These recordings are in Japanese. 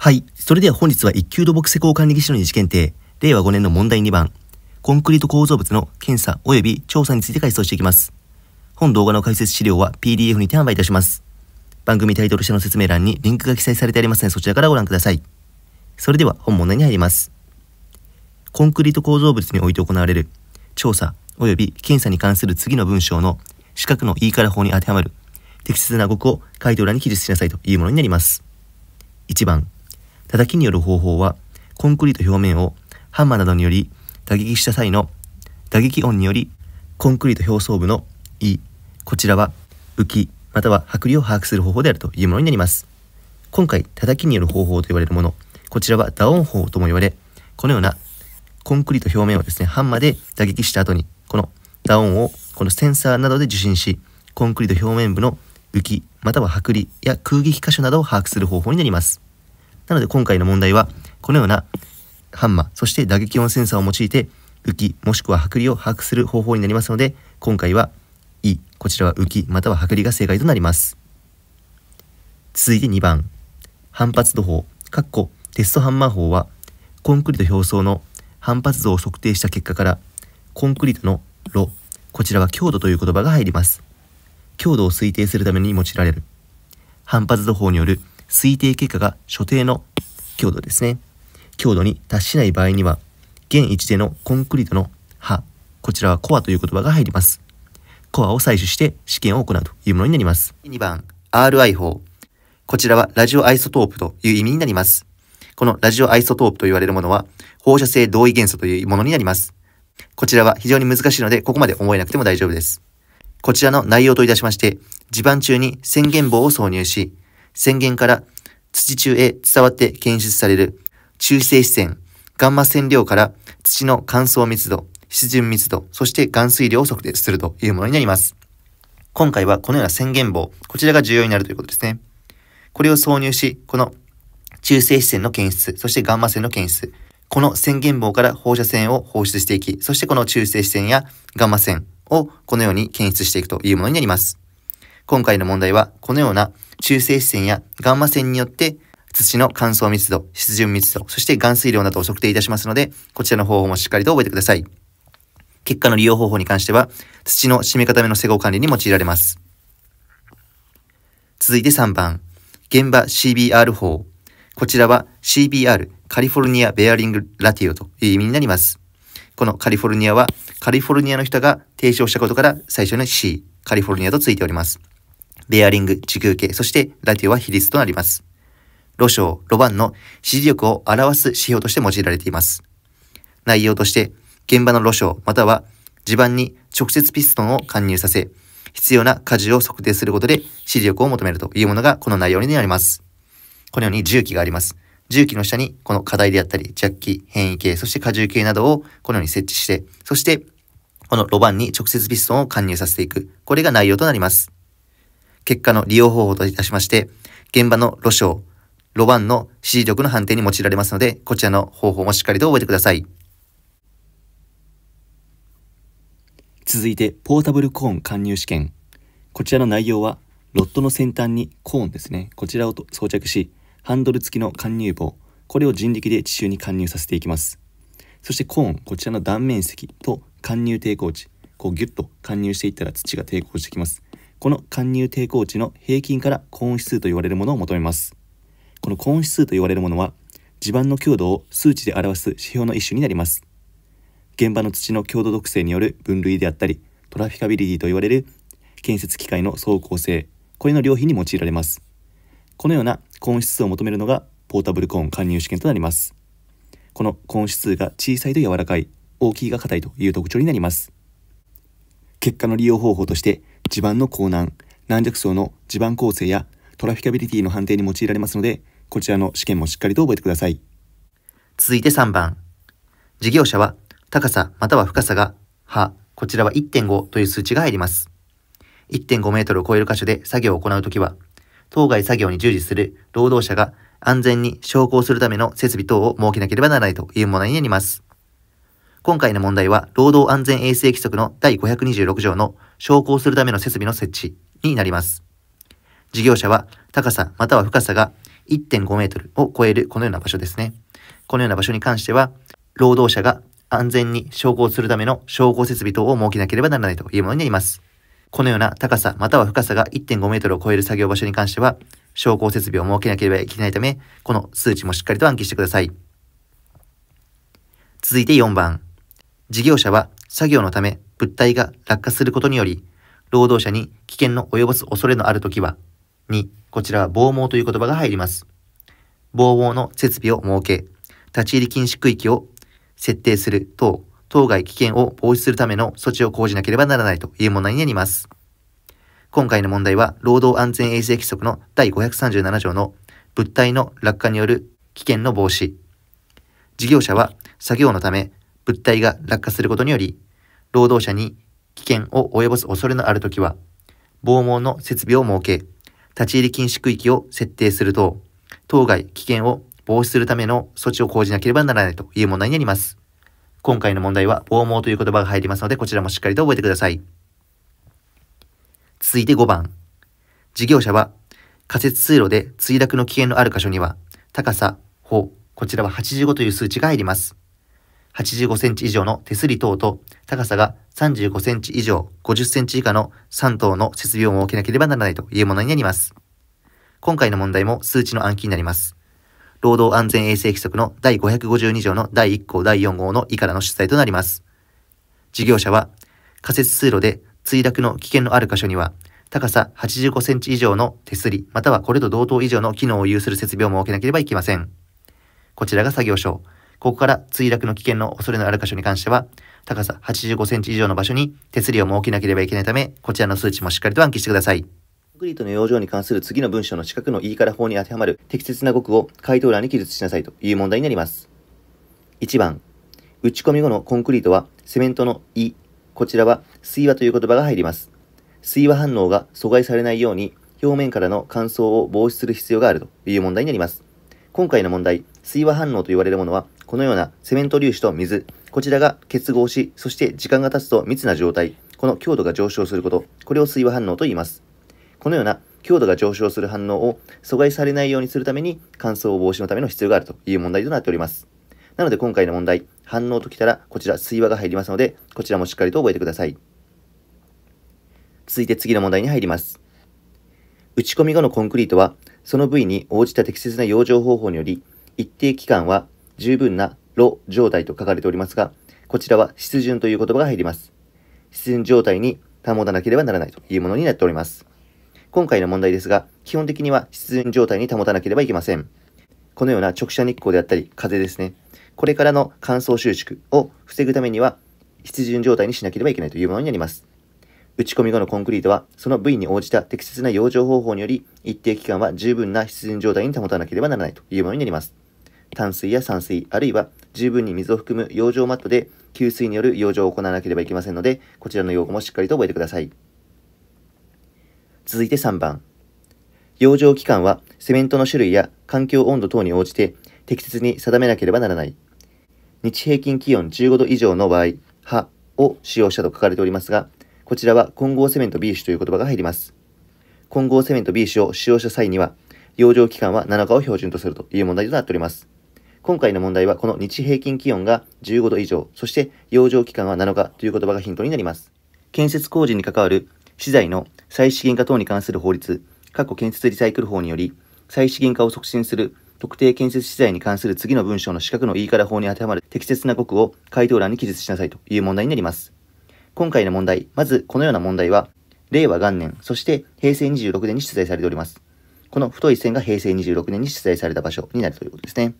はい。それでは本日は一級土木施工管理技師の二次検定、令和5年の問題2番、コンクリート構造物の検査及び調査について解説をしていきます。本動画の解説資料は PDF にて販売いたします。番組タイトル下の説明欄にリンクが記載されてありますので、そちらからご覧ください。それでは本問題に入ります。コンクリート構造物において行われる調査及び検査に関する次の文章の四角の言いから法に当てはまる適切な語句を回答欄に記述しなさいというものになります。1番叩きによる方法は、コンクリート表面をハンマーなどにより打撃した際の打撃音により、コンクリート表層部の E、こちらは浮き、または剥離を把握する方法であるというものになります。今回、叩きによる方法と言われるもの、こちらは打音法とも言われ、このようなコンクリート表面をですね、ハンマーで打撃した後に、この打音をこのセンサーなどで受信し、コンクリート表面部の浮き、または剥離や空撃箇所などを把握する方法になります。なので今回の問題は、このようなハンマー、そして打撃音センサーを用いて、浮き、もしくは剥離を把握する方法になりますので、今回は E、こちらは浮き、または剥離が正解となります。続いて2番、反発度法、かっこテストハンマー法は、コンクリート表層の反発度を測定した結果から、コンクリートの炉、こちらは強度という言葉が入ります。強度を推定するために用いられる。反発度法による推定結果が所定の強度ですね。強度に達しない場合には、現位置でのコンクリートの刃、こちらはコアという言葉が入ります。コアを採取して試験を行うというものになります。2番、RI 法。こちらはラジオアイソトープという意味になります。このラジオアイソトープと言われるものは、放射性同位元素というものになります。こちらは非常に難しいので、ここまで覚えなくても大丈夫です。こちらの内容といたしまして、地盤中に宣言棒を挿入し、宣言から土中へ伝わって検出される中性子線、ガンマ線量から土の乾燥密度、湿潤密度、そして含水量を測定するというものになります。今回はこのような宣言棒、こちらが重要になるということですね。これを挿入し、この中性子線の検出、そしてガンマ線の検出、この宣言棒から放射線を放出していき、そしてこの中性子線やガンマ線をこのように検出していくというものになります。今回の問題は、このような中性子線やガンマ線によって、土の乾燥密度、湿潤密度、そして含水量などを測定いたしますので、こちらの方法もしっかりと覚えてください。結果の利用方法に関しては、土の締め固めの施工管理に用いられます。続いて3番、現場 CBR 法。こちらは CBR、カリフォルニアベアリングラティオという意味になります。このカリフォルニアは、カリフォルニアの人が提唱したことから最初の C、カリフォルニアとついております。ベアリング、地球系、そしてラティオは比率となります。ロショー、ロバンの支持力を表す指標として用いられています。内容として、現場のロショー、または地盤に直接ピストンを貫入させ、必要な荷重を測定することで支持力を求めるというものがこの内容になります。このように重機があります。重機の下にこの課題であったり、ジャッキ、変異系、そして荷重系などをこのように設置して、そしてこのロバンに直接ピストンを貫入させていく。これが内容となります。結果の利用方法といたしまして、現場の路障、路盤の指示力の判定に用いられますので、こちらの方法もしっかりと覚えてください。続いて、ポータブルコーン貫入試験。こちらの内容は、ロットの先端にコーンですね、こちらを装着し、ハンドル付きの貫入棒、これを人力で地中に貫入させていきます。そしてコーン、こちらの断面積と貫入抵抗値、こうギュッと貫入していったら土が抵抗してきます。この貫入抵抗値の平均から高温指数と言われるものを求めます。この高温指数と言われるものは、地盤の強度を数値で表す指標の一種になります。現場の土の強度特性による分類であったり、トラフィカビリティと言われる建設機械の走行性、これの良比に用いられます。このような高温指数を求めるのが、ポータブルコーン貫入試験となります。この高温指数が小さいと柔らかい、大きいが硬いという特徴になります。結果の利用方法として、地盤の高難、軟弱層の地盤構成やトラフィカビリティの判定に用いられますので、こちらの試験もしっかりと覚えてください。続いて3番。事業者は高さまたは深さが、は、こちらは1.5という数値が入ります。1.5メートルを超える箇所で作業を行うときは、当該作業に従事する労働者が安全に昇降するための設備等を設けなければならないというものになります。今回の問題は、労働安全衛生規則の第526条の昇降するための設備の設置になります。事業者は高さまたは深さが1.5メートルを超えるこのような場所ですね。このような場所に関しては、労働者が安全に昇降するための昇降設備等を設けなければならないというものになります。このような高さまたは深さが1.5メートルを超える作業場所に関しては、昇降設備を設けなければいけないため、この数値もしっかりと暗記してください。続いて4番。事業者は作業のため物体が落下することにより、労働者に危険の及ぼす恐れのあるときは、2、こちらは防網という言葉が入ります。防網の設備を設け、立ち入り禁止区域を設定する等、当該危険を防止するための措置を講じなければならないという問題になります。今回の問題は、労働安全衛生規則の第537条の物体の落下による危険の防止。事業者は作業のため物体が落下することにより、労働者に危険を及ぼす恐れのあるときは、防網の設備を設け、立ち入り禁止区域を設定すると、当該危険を防止するための措置を講じなければならないという問題になります。今回の問題は防網という言葉が入りますので、こちらもしっかりと覚えてください。続いて5番。事業者は仮設通路で墜落の危険のある箇所には、高さ、法、こちらは85という数値が入ります。85センチ以上の手すり等と、高さが35センチ以上50センチ以下の3等の設備を設けなければならないというものになります。今回の問題も数値の暗記になります。労働安全衛生規則の第552条の第1項第4号の以下の出題となります。事業者は、仮設通路で墜落の危険のある箇所には、高さ85センチ以上の手すり、またはこれと同等以上の機能を有する設備を設けなければいけません。こちらが作業所。ここから墜落の危険の恐れのある箇所に関しては、高さ85センチ以上の場所に手すりを設けなければいけないため、こちらの数値もしっかりと暗記してください。コンクリートの養生に関する次の文章の四角の E から法に当てはまる適切な語句を回答欄に記述しなさいという問題になります。1番、打ち込み後のコンクリートはセメントの E、こちらは水和という言葉が入ります。水和反応が阻害されないように表面からの乾燥を防止する必要があるという問題になります。今回の問題、水和反応と言われるものはこのようなセメント粒子と水、こちらが結合し、そして時間が経つと密な状態、この強度が上昇すること、これを水和反応と言います。このような強度が上昇する反応を阻害されないようにするために乾燥防止のための必要があるという問題となっております。なので今回の問題、反応ときたらこちら水和が入りますので、こちらもしっかりと覚えてください。続いて次の問題に入ります。打ち込み後のコンクリートは、その部位に応じた適切な養生方法により、一定期間は十分な炉状態と書かれておりますが、こちらは湿潤という言葉が入ります。湿潤状態に保たなければならないというものになっております。今回の問題ですが、基本的には湿潤状態に保たなければいけません。このような直射日光であったり、風ですね。これからの乾燥収縮を防ぐためには、湿潤状態にしなければいけないというものになります。打ち込み後のコンクリートは、その部位に応じた適切な養生方法により、一定期間は十分な湿潤状態に保たなければならないというものになります。淡水や散水、あるいは十分に水を含む養生マットで給水による養生を行わなければいけませんので、こちらの用語もしっかりと覚えてください。続いて3番。養生期間はセメントの種類や環境温度等に応じて適切に定めなければならない。日平均気温15度以上の場合、葉を使用したと書かれておりますが、こちらは混合セメント B 種という言葉が入ります。混合セメント B 種を使用した際には、養生期間は7日を標準とするという問題となっております。今回の問題はこの日平均気温が15度以上、そして養生期間は7日という言葉がヒントになります。建設工事に関わる資材の再資源化等に関する法律、各建設リサイクル法により、再資源化を促進する特定建設資材に関する次の文章の資格の言い方法に当てはまる適切な語句を回答欄に記述しなさいという問題になります。今回の問題、まずこのような問題は、令和元年、そして平成26年に出題されております。この太い線が平成26年に出題された場所になるということですね。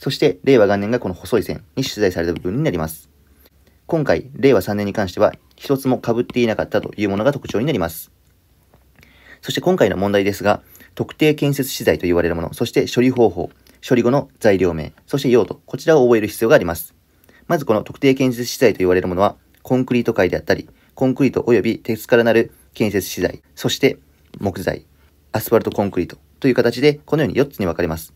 そして令和元年がこの細い線に出題された部分になります。今回、令和3年に関しては、一つも被っていなかったというものが特徴になります。そして今回の問題ですが、特定建設資材と言われるもの、そして処理方法、処理後の材料名、そして用途、こちらを覚える必要があります。まずこの特定建設資材と言われるものは、コンクリート界であったり、コンクリート及び鉄からなる建設資材、そして木材、アスファルトコンクリートという形で、このように4つに分かれます。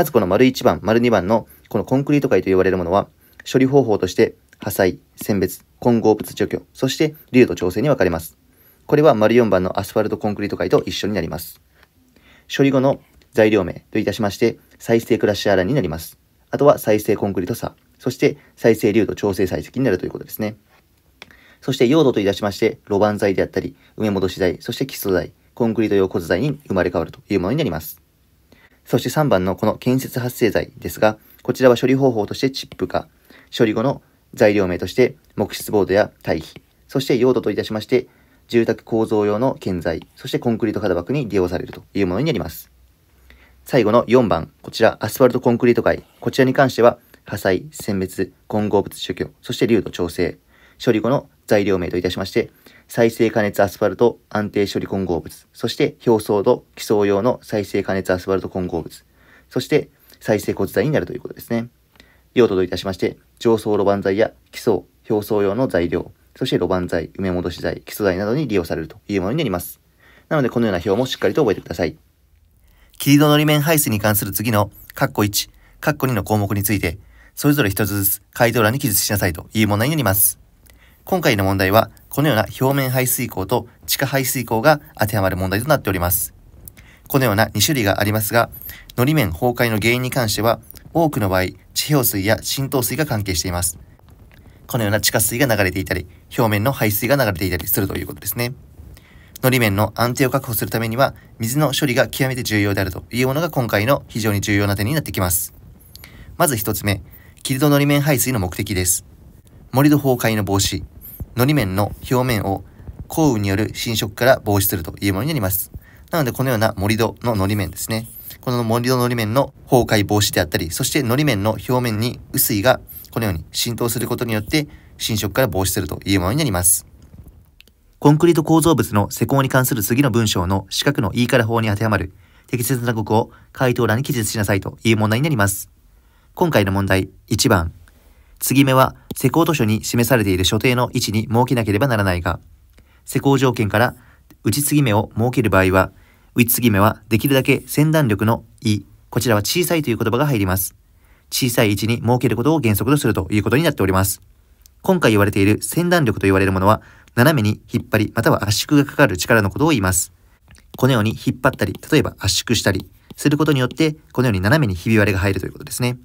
まずこの丸1番、丸2番のこのコンクリート界と言われるものは、処理方法として破砕、選別、混合物除去、そして粒度調整に分かれます。これは丸4番のアスファルトコンクリート界と一緒になります。処理後の材料名といたしまして、再生クラッシャーランになります。あとは再生コンクリート差、そして再生粒と調整採石になるということですね。そして用途といたしまして、露板材であったり、埋め戻し材、そして基礎材、コンクリート用骨材に生まれ変わるというものになります。そして3番のこの建設発生剤ですが、こちらは処理方法としてチップ化、処理後の材料名として木質ボードや堆肥、そして用途といたしまして、住宅構造用の建材、そしてコンクリート型枠に利用されるというものになります。最後の4番、こちらアスファルトコンクリート界、こちらに関しては、破砕、選別、混合物除去、そして流度調整、処理後の材料名といたしまして、再生加熱アスファルト安定処理混合物、そして表層と基層用の再生加熱アスファルト混合物、そして再生骨材になるということですね。用途といたしまして、上層路盤材や基礎、表層用の材料、そして路盤材、埋め戻し材、基礎材などに利用されるというものになります。なのでこのような表もしっかりと覚えてください。霧ののり面排水に関する次の、括弧1、括弧2の項目について、それぞれ一つずつ回答欄に記述しなさいという問題になります。今回の問題は、このような表面排水口と地下排水口が当てはまる問題となっております。このような2種類がありますが、のり面崩壊の原因に関しては、多くの場合、地表水や浸透水が関係しています。このような地下水が流れていたり、表面の排水が流れていたりするということですね。のり面の安定を確保するためには、水の処理が極めて重要であるというものが今回の非常に重要な点になってきます。まず1つ目、キルドのり面排水の目的です。盛土崩壊の防止。のり面の表面を降雨による侵食から防止するというものになります。なのでこのような盛り土ののり面ですね。この盛り土のり面の崩壊防止であったり、そしてのり面の表面に雨水がこのように浸透することによって侵食から防止するというものになります。コンクリート構造物の施工に関する次の文章の四角の E から法に当てはまる適切な語句を回答欄に記述しなさいという問題になります。今回の問題1番継ぎ目は施工図書に示されている所定の位置に設けなければならないが、施工条件から内継ぎ目を設ける場合は、内継ぎ目はできるだけ先断力のい、こちらは小さいという言葉が入ります。小さい位置に設けることを原則とするということになっております。今回言われている先断力と言われるものは、斜めに引っ張りまたは圧縮がかかる力のことを言います。このように引っ張ったり、例えば圧縮したりすることによって、このように斜めにひび割れが入るということですね。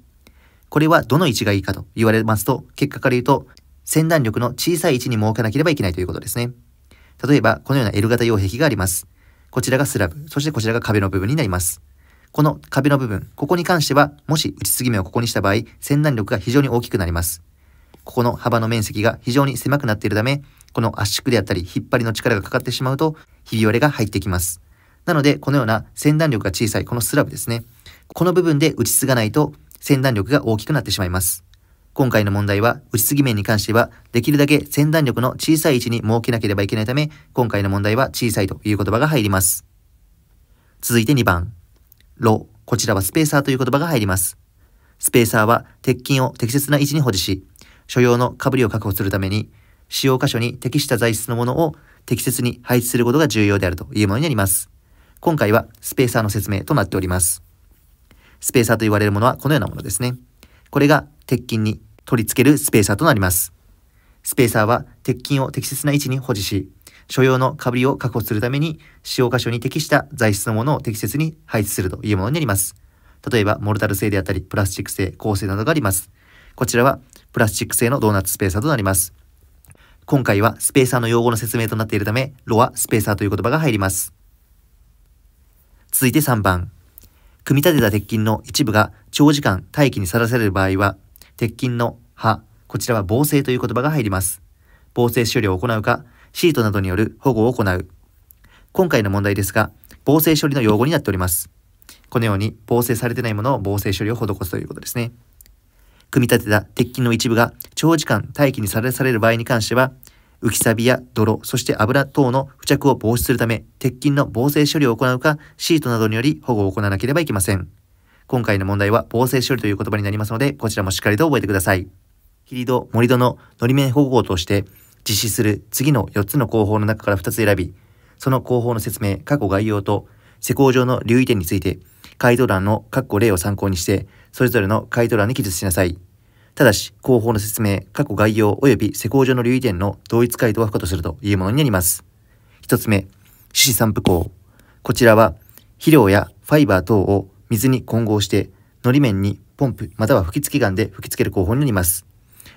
これはどの位置がいいかと言われますと、結果から言うと、先端力の小さい位置に設けなければいけないということですね。例えば、このような L 型擁壁があります。こちらがスラブ、そしてこちらが壁の部分になります。この壁の部分、ここに関しては、もし打ち継ぎ目をここにした場合、先端力が非常に大きくなります。ここの幅の面積が非常に狭くなっているため、この圧縮であったり、引っ張りの力がかかってしまうと、ひび割れが入ってきます。なので、このような先端力が小さい、このスラブですね。この部分で打ち継がないと、先断力が大きくなってしまいます。今回の問題は、打ち継ぎ面に関しては、できるだけ先断力の小さい位置に設けなければいけないため、今回の問題は小さいという言葉が入ります。続いて2番。ロ。こちらはスペーサーという言葉が入ります。スペーサーは、鉄筋を適切な位置に保持し、所要の被りを確保するために、使用箇所に適した材質のものを適切に配置することが重要であるというものになります。今回はスペーサーの説明となっております。スペーサーと言われるものはこのようなものですね。これが鉄筋に取り付けるスペーサーとなります。スペーサーは鉄筋を適切な位置に保持し、所要のかぶりを確保するために使用箇所に適した材質のものを適切に配置するというものになります。例えば、モルタル製であったり、プラスチック製、鋼製などがあります。こちらはプラスチック製のドーナツスペーサーとなります。今回はスペーサーの用語の説明となっているため、ロはスペーサーという言葉が入ります。続いて3番。組み立てた鉄筋の一部が長時間大気にさらされる場合は、鉄筋の葉、こちらは防制という言葉が入ります。防制処理を行うか、シートなどによる保護を行う。今回の問題ですが、防制処理の用語になっております。このように防制されてないものを防制処理を施すということですね。組み立てた鉄筋の一部が長時間待機にさらされる場合に関しては、浮き錆びや泥、そして油等の付着を防止するため、鉄筋の防正処理を行うか、シートなどにより保護を行わなければいけません。今回の問題は防正処理という言葉になりますので、こちらもしっかりと覚えてください。霧戸、森戸ののり面保護をとして、実施する次の4つの工法の中から2つ選び、その工法の説明、過去概要と、施工上の留意点について、回答欄の括弧例を参考にして、それぞれの回答欄に記述しなさい。ただし、広報の説明、過去概要及び施工上の留意点の同一回答は不可とするというものになります。一つ目、種子散布工。こちらは、肥料やファイバー等を水に混合して、のり面にポンプまたは吹き付けンで吹き付ける工法になります。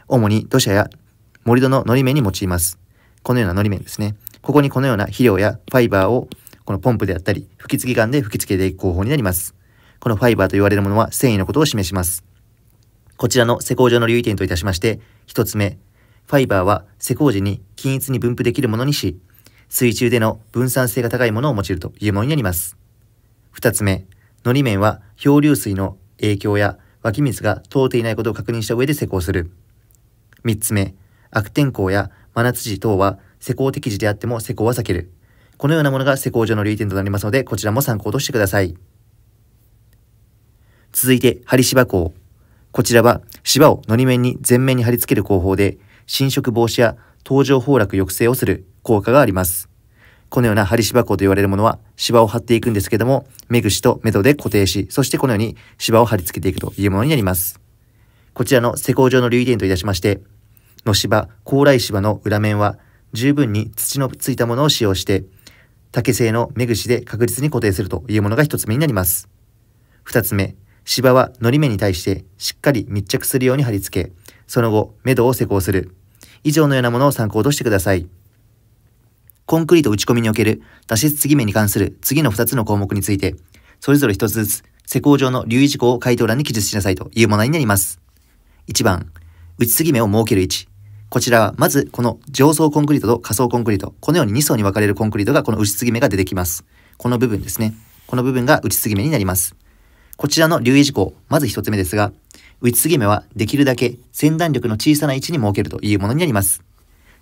主に土砂や盛り土ののり面に用います。このようなのり面ですね。ここにこのような肥料やファイバーをこのポンプであったり、吹き付けンで吹き付けていく工法になります。このファイバーと言われるものは繊維のことを示します。こちらの施工上の留意点といたしまして、1つ目、ファイバーは施工時に均一に分布できるものにし、水中での分散性が高いものを用いるというものになります。2つ目、のり面は漂流水の影響や湧き水が通っていないことを確認した上で施工する。3つ目、悪天候や真夏時等は施工適時であっても施工は避ける。このようなものが施工上の留意点となりますので、こちらも参考としてください。続いて、針芝港。こちらは芝をのり面に全面に貼り付ける工法で侵食防止や登場崩落抑制をする効果があります。このような針芝工と言われるものは芝を張っていくんですけども、目口と目処で固定し、そしてこのように芝を貼り付けていくというものになります。こちらの施工上の留意点といたしまして、の芝、高麗芝の裏面は十分に土のついたものを使用して、竹製の目口で確実に固定するというものが一つ目になります。二つ目、芝はのり目に対してしっかり密着するように貼り付け、その後、目処を施工する。以上のようなものを参考としてください。コンクリート打ち込みにおける脱出継ぎ目に関する次の2つの項目について、それぞれ1つずつ施工上の留意事項を回答欄に記述しなさいというものになります。1番、打ち継ぎ目を設ける位置。こちらは、まず、この上層コンクリートと下層コンクリート、このように2層に分かれるコンクリートがこの打ち継ぎ目が出てきます。この部分ですね。この部分が打ち継ぎ目になります。こちらの留意事項、まず1つ目ですが、打ち継ぎ目はできるだけ先断力の小さな位置に設けるというものになります。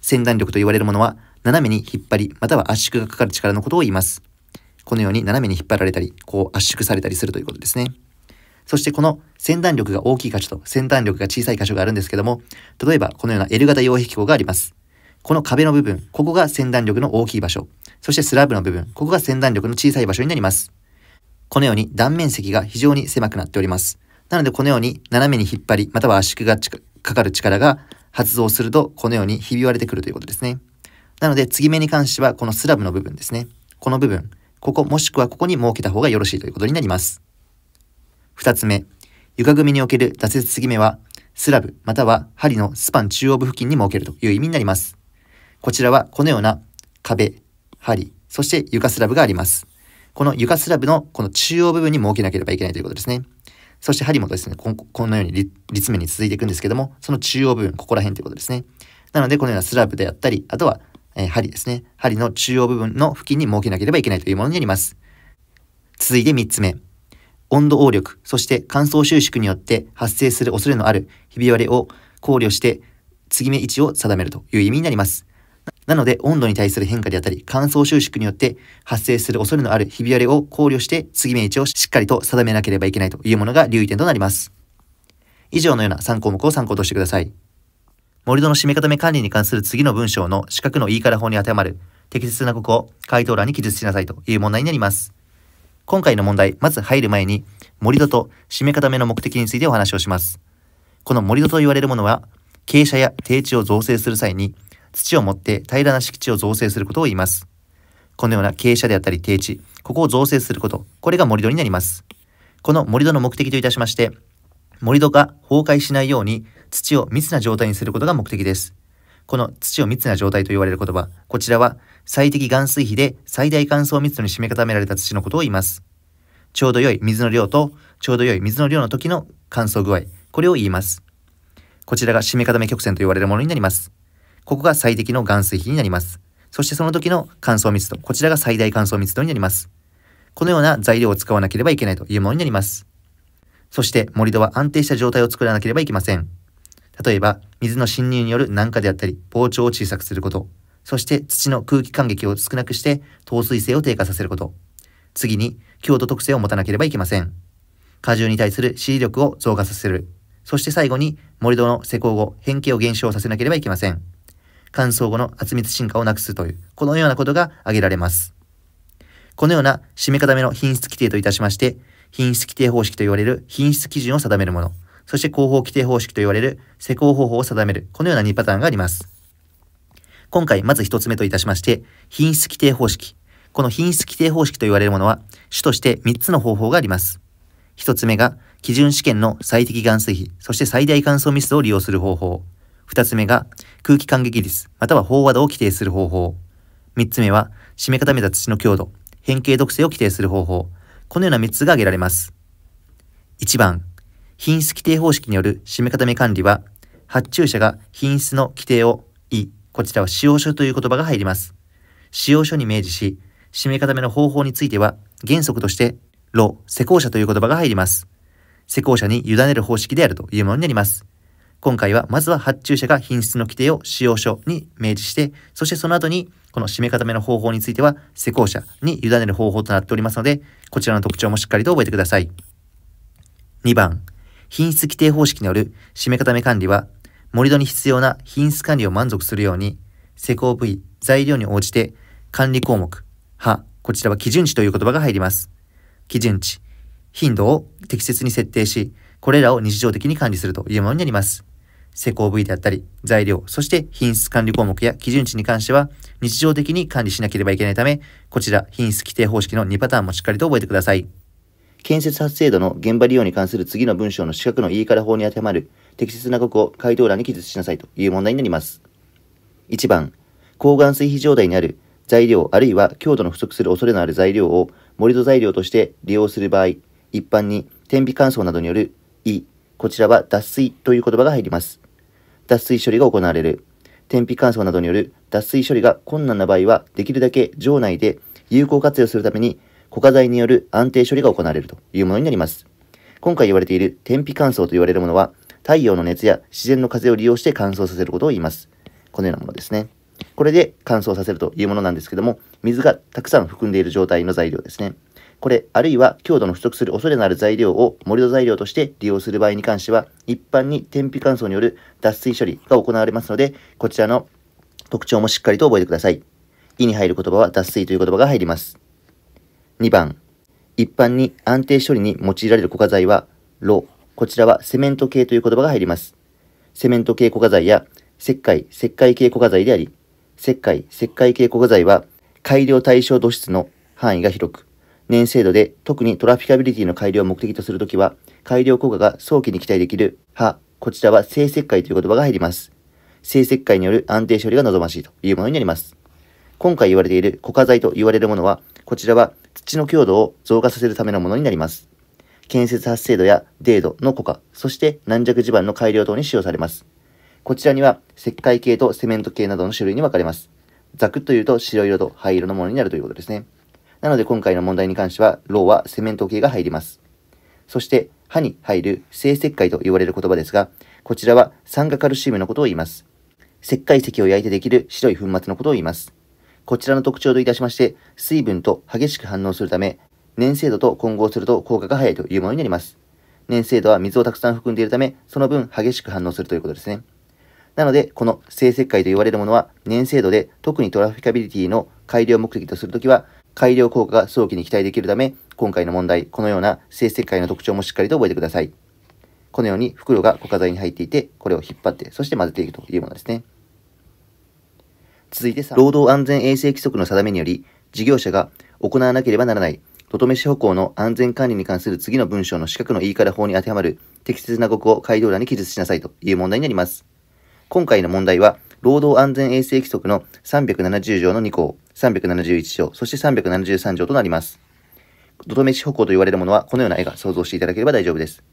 先断力と言われるものは、斜めに引っ張り、または圧縮がかかる力のことを言います。このように斜めに引っ張られたり、こう圧縮されたりするということですね。そしてこの先断力が大きい箇所と先断力が小さい箇所があるんですけども、例えばこのような L 型擁壁構があります。この壁の部分、ここが先断力の大きい場所。そしてスラブの部分、ここが先断力の小さい場所になります。このように断面積が非常に狭くなっております。なのでこのように斜めに引っ張り、または圧縮がかかる力が発動すると、このようにひび割れてくるということですね。なので、継ぎ目に関しては、このスラブの部分ですね。この部分、ここもしくはここに設けた方がよろしいということになります。2つ目、床組における挫折継ぎ目は、スラブまたは針のスパン中央部付近に設けるという意味になります。こちらはこのような壁、針、そして床スラブがあります。この床スラブのこの中央部分に設けなければいけないということですね。そして針もですね、ここのように立面に続いていくんですけども、その中央部分、ここら辺ということですね。なので、このようなスラブであったり、あとは、えー、針ですね。針の中央部分の付近に設けなければいけないというものになります。続いて3つ目。温度応力、そして乾燥収縮によって発生する恐れのあるひび割れを考慮して、継ぎ目位置を定めるという意味になります。なので、温度に対する変化であったり、乾燥収縮によって発生する恐れのあるひび割れを考慮して、継ぎ目位置をしっかりと定めなければいけないというものが留意点となります。以上のような3項目を参考としてください。盛土の締め固め管理に関する次の文章の四角の言い方法に当てはまる適切なここを回答欄に記述しなさいという問題になります。今回の問題、まず入る前に、盛土と締め固めの目的についてお話をします。この盛土と言われるものは、傾斜や低地を造成する際に、土を持って平らな敷地を造成することを言います。このような傾斜であったり低地、ここを造成すること、これが盛土になります。この盛土の目的といたしまして、盛土が崩壊しないように土を密な状態にすることが目的です。この土を密な状態と言われる言葉、こちらは最適含水比で最大乾燥密度に締め固められた土のことを言います。ちょうど良い水の量とちょうど良い水の量の時の乾燥具合、これを言います。こちらが締め固め曲線と言われるものになります。ここが最適の含水比になります。そしてその時の乾燥密度、こちらが最大乾燥密度になります。このような材料を使わなければいけないというものになります。そして盛り土は安定した状態を作らなければいけません。例えば、水の侵入による軟化であったり、膨張を小さくすること、そして土の空気感激を少なくして透水性を低下させること、次に強度特性を持たなければいけません。荷重に対する支持力を増加させる、そして最後に盛り土の施工後、変形を減少させなければいけません。乾燥後の圧密進化をなくすという、このようなことが挙げられます。このような締め固めの品質規定といたしまして、品質規定方式と言われる品質基準を定めるもの、そして広報規定方式と言われる施工方法を定める、このような2パターンがあります。今回、まず1つ目といたしまして、品質規定方式。この品質規定方式と言われるものは、主として3つの方法があります。1つ目が、基準試験の最適含水比、そして最大乾燥ミスを利用する方法。2つ目が空気感激率または飽和度を規定する方法。3つ目は締め固めた土の強度、変形毒性を規定する方法。このような3つが挙げられます。1番、品質規定方式による締め固め管理は、発注者が品質の規定を、い、こちらは使用書という言葉が入ります。使用書に明示し、締め固めの方法については、原則として、ロ施工者という言葉が入ります。施工者に委ねる方式であるというものになります。今回はまずは発注者が品質の規定を使用書に明示して、そしてその後にこの締め固めの方法については施工者に委ねる方法となっておりますので、こちらの特徴もしっかりと覚えてください。2番、品質規定方式による締め固め管理は、盛り土に必要な品質管理を満足するように、施工部位、材料に応じて管理項目、は、こちらは基準値という言葉が入ります。基準値、頻度を適切に設定し、これらを日常的に管理するというものになります。施工部位であったり、材料、そして品質管理項目や基準値に関しては、日常的に管理しなければいけないため、こちら品質規定方式の2パターンもしっかりと覚えてください。建設発生度の現場利用に関する次の文章の資格の言い方法に当てはまる適切な語句を回答欄に記述しなさいという問題になります。1番、抗がん水非状態にある材料あるいは強度の不足する恐れのある材料を盛土材料として利用する場合、一般に天日乾燥などによる、E、こちらは脱水という言葉が入ります。脱水処理が行われる。天日乾燥などによる脱水処理が困難な場合は、できるだけ場内で有効活用するために、固化剤による安定処理が行われるというものになります。今回言われている天日乾燥と言われるものは、太陽の熱や自然の風を利用して乾燥させることを言います。このようなものですね。これで乾燥させるというものなんですけども、水がたくさん含んでいる状態の材料ですね。これ、あるいは強度の不足する恐れのある材料を盛土材料として利用する場合に関しては、一般に天日乾燥による脱水処理が行われますので、こちらの特徴もしっかりと覚えてください。意に入る言葉は脱水という言葉が入ります。2番、一般に安定処理に用いられる固化材は、炉。こちらはセメント系という言葉が入ります。セメント系固化材や石灰、石灰系固化材であり、石灰、石灰系固化材は改良対象土質の範囲が広く、年制度で特にトラフィカビリティの改良を目的とするときは、改良効果が早期に期待できるは、こちらは性石灰という言葉が入ります。性石灰による安定処理が望ましいというものになります。今回言われている固化剤と言われるものは、こちらは土の強度を増加させるためのものになります。建設発生度や泥土の固化、そして軟弱地盤の改良等に使用されます。こちらには石灰系とセメント系などの種類に分かれます。ざくっと言うと白色と灰色のものになるということですね。なので今回の問題に関しては、ローはセメント系が入ります。そして、歯に入る性石灰と言われる言葉ですが、こちらは酸化カルシウムのことを言います。石灰石を焼いてできる白い粉末のことを言います。こちらの特徴といたしまして、水分と激しく反応するため、粘性度と混合すると効果が早いというものになります。粘性度は水をたくさん含んでいるため、その分激しく反応するということですね。なので、この性石灰と言われるものは、粘性度で特にトラフィカビリティの改良目的とするときは、改良効果が早期に期待できるため、今回の問題、このような性切界の特徴もしっかりと覚えてください。このように袋が固化剤に入っていて、これを引っ張って、そして混ぜていくというものですね。続いて労働安全衛生規則の定めにより、事業者が行わなければならない、ととめし歩行の安全管理に関する次の文章の四角の言い方法に当てはまる適切な語句を回答欄に記述しなさいという問題になります。今回の問題は、労働安全衛生規則の370条の2項、371条、そして373条となります。土留め地方行と言われるものは、このような絵が想像していただければ大丈夫です。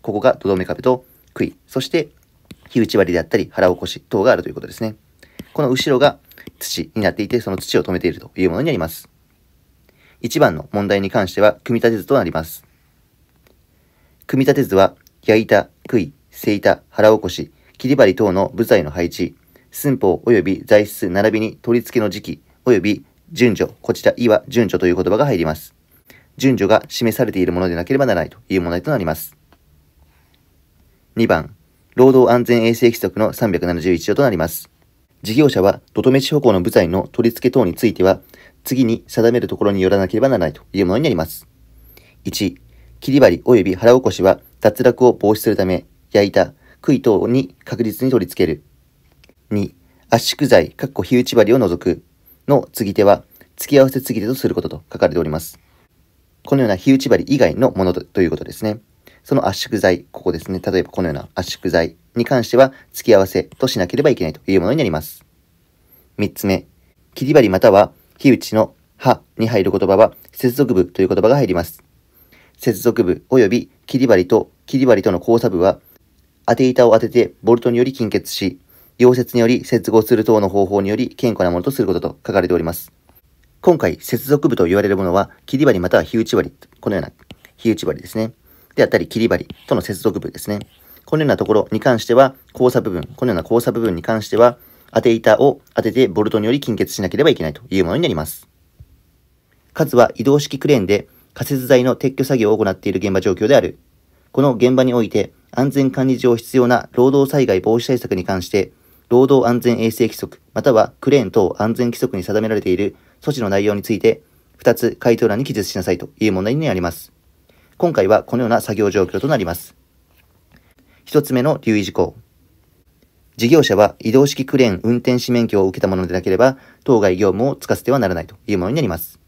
ここが土留め壁と杭、そして火打ち割りであったり、腹起こし等があるということですね。この後ろが土になっていて、その土を止めているというものになります。一番の問題に関しては、組み立て図となります。組み立て図は、焼いた、杭、背た、腹起こし、切り針等の部材の配置、寸法及び材質並びに取り付けの時期及び順序、こちら、いは順序という言葉が入ります。順序が示されているものでなければならないという問題となります。2番、労働安全衛生規則の371条となります。事業者は、土留め地方向の部材の取り付け等については、次に定めるところによらなければならないというものになります。1、切り張り及び腹起こしは、脱落を防止するため、焼いた、杭等に確実に取り付ける。2、圧縮剤、かっこ火打ち針を除くの継ぎ手は、付き合わせ継ぎ手とすることと書かれております。このような火打ち針以外のものということですね。その圧縮剤、ここですね。例えばこのような圧縮剤に関しては、付き合わせとしなければいけないというものになります。3つ目、切り針または火打ちの刃に入る言葉は、接続部という言葉が入ります。接続部及び切り針と切り針との交差部は、当て板を当ててボルトにより緊結し、溶接により接合する等の方法により健康なものとすることと書かれております。今回、接続部と言われるものは、切り針または火打ち針、このような火打ち針ですね。であったり、切り針との接続部ですね。このようなところに関しては、交差部分、このような交差部分に関しては、当て板を当ててボルトにより金欠しなければいけないというものになります。数は移動式クレーンで仮設材の撤去作業を行っている現場状況である。この現場において安全管理上必要な労働災害防止対策に関して労働安全衛生規則、またはクレーン等安全規則に定められている措置の内容について、2つ回答欄に記述しなさいという問題になります。今回はこのような作業状況となります。1つ目の留意事項。事業者は移動式クレーン運転士免許を受けたものでなければ、当該業務をつかせてはならないというものになります。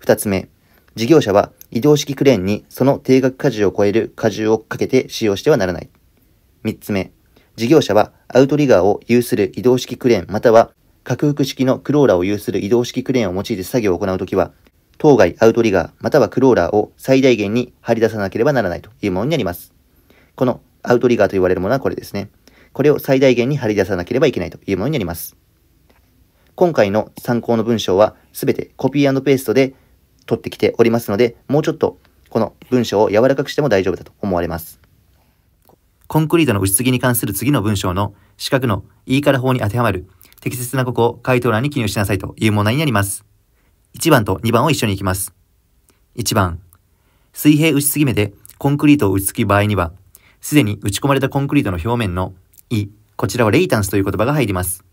2つ目、事業者は移動式クレーンにその定額荷重を超える荷重をかけて使用してはならない。3つ目、事業者はアウトリガーを有する移動式クレーンまたは拡幅式のクローラを有する移動式クレーンを用いて作業を行うときは、当該アウトリガーまたはクローラーを最大限に張り出さなければならないというものになります。このアウトリガーと言われるものはこれですね。これを最大限に張り出さなければいけないというものになります。今回の参考の文章は全てコピーペーストで取ってきておりますので、もうちょっとこの文章を柔らかくしても大丈夫だと思われます。コンクリートの打ち継ぎに関する次の文章の四角の E から法に当てはまる適切なここを回答欄に記入しなさいという問題になります。1番と2番を一緒に行きます。1番、水平打ち継ぎ目でコンクリートを打ち継ぎ場合には、すでに打ち込まれたコンクリートの表面の E、こちらはレイタンスという言葉が入ります。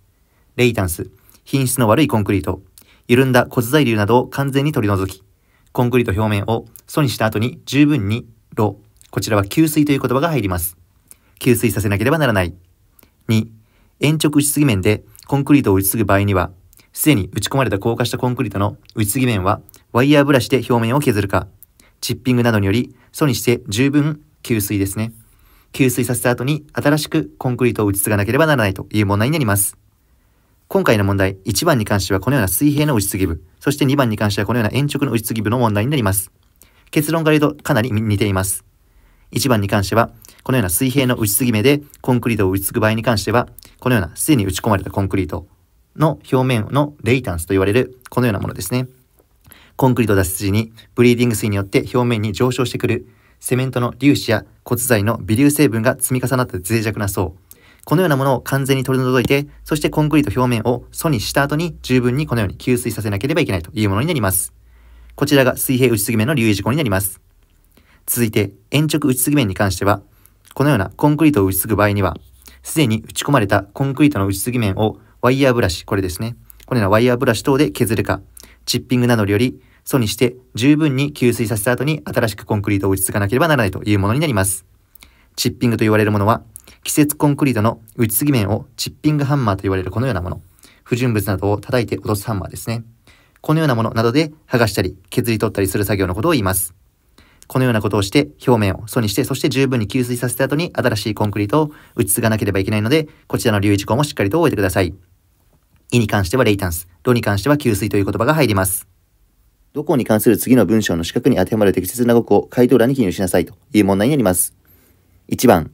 レイタンス、品質の悪いコンクリート、緩んだ骨材流などを完全に取り除き、コンクリート表面を素にした後に十分に炉、こちらは吸水という言葉が入ります。吸水させなければならない。2、延直打ち継ぎ面でコンクリートを打ち継ぐ場合には、すでに打ち込まれた硬化したコンクリートの打ち継ぎ面はワイヤーブラシで表面を削るか、チッピングなどにより素にして十分吸水ですね。吸水させた後に新しくコンクリートを打ち継がなければならないという問題になります。今回の問題、1番に関してはこのような水平の打ち継ぎ部、そして2番に関してはこのような延直の打ち継ぎ部の問題になります。結論から言うとかなり似ています。1番に関しては、このような水平の打ち継ぎ目でコンクリートを打ち継ぐ場合に関しては、このような既に打ち込まれたコンクリートの表面のレイタンスと言われるこのようなものですね。コンクリート脱出時にブリーディング水によって表面に上昇してくるセメントの粒子や骨材の微粒成分が積み重なった脆弱な層。このようなものを完全に取り除いて、そしてコンクリート表面を素にした後に十分にこのように吸水させなければいけないというものになります。こちらが水平打ち継ぎ目の留意事項になります。続いて、延直打ち継ぎ面に関しては、このようなコンクリートを打ち継ぐ場合には、すでに打ち込まれたコンクリートの打ち継ぎ面をワイヤーブラシ、これですね。このようなワイヤーブラシ等で削るか、チッピングなどにより、素にして十分に吸水させた後に新しくコンクリートを打ち継がなければならないというものになります。チッピングと言われるものは、季節コンクリートの打ち継ぎ面をチッピングハンマーと言われるこのようなもの、不純物などを叩いて落とすハンマーですね。このようなものなどで剥がしたり削り取ったりする作業のことを言います。このようなことをして、表面を素にして、そして十分に吸水させた後に新しいコンクリートを打ち継がなければいけないので、こちらの留意事項もしっかりと覚えてください。意に関してはレイタンス、ロに関しては吸水という言葉が入ります。どこに関する次の文章の四角に当てはまる適切な語句を回答欄に記入しなさいという問題になります。1番、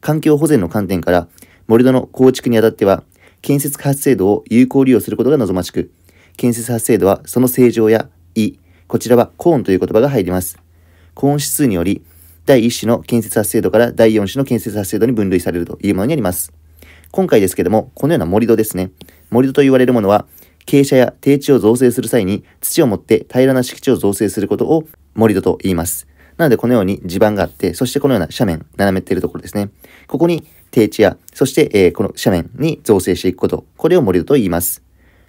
環境保全の観点から、盛土の構築にあたっては、建設開発制度を有効利用することが望ましく、建設発生度はその正常や、い、こちらはコーンという言葉が入ります。高ー指数により、第1種の建設発生度から第4種の建設発生度に分類されるというものになります。今回ですけども、このような盛土ですね。盛土と言われるものは、傾斜や低地を造成する際に土を持って平らな敷地を造成することを盛土と言います。なのでこのように地盤があって、そしてこのような斜面、斜めっているところですね。ここに低地や、そして、えー、この斜面に造成していくこと、これを盛土と言います。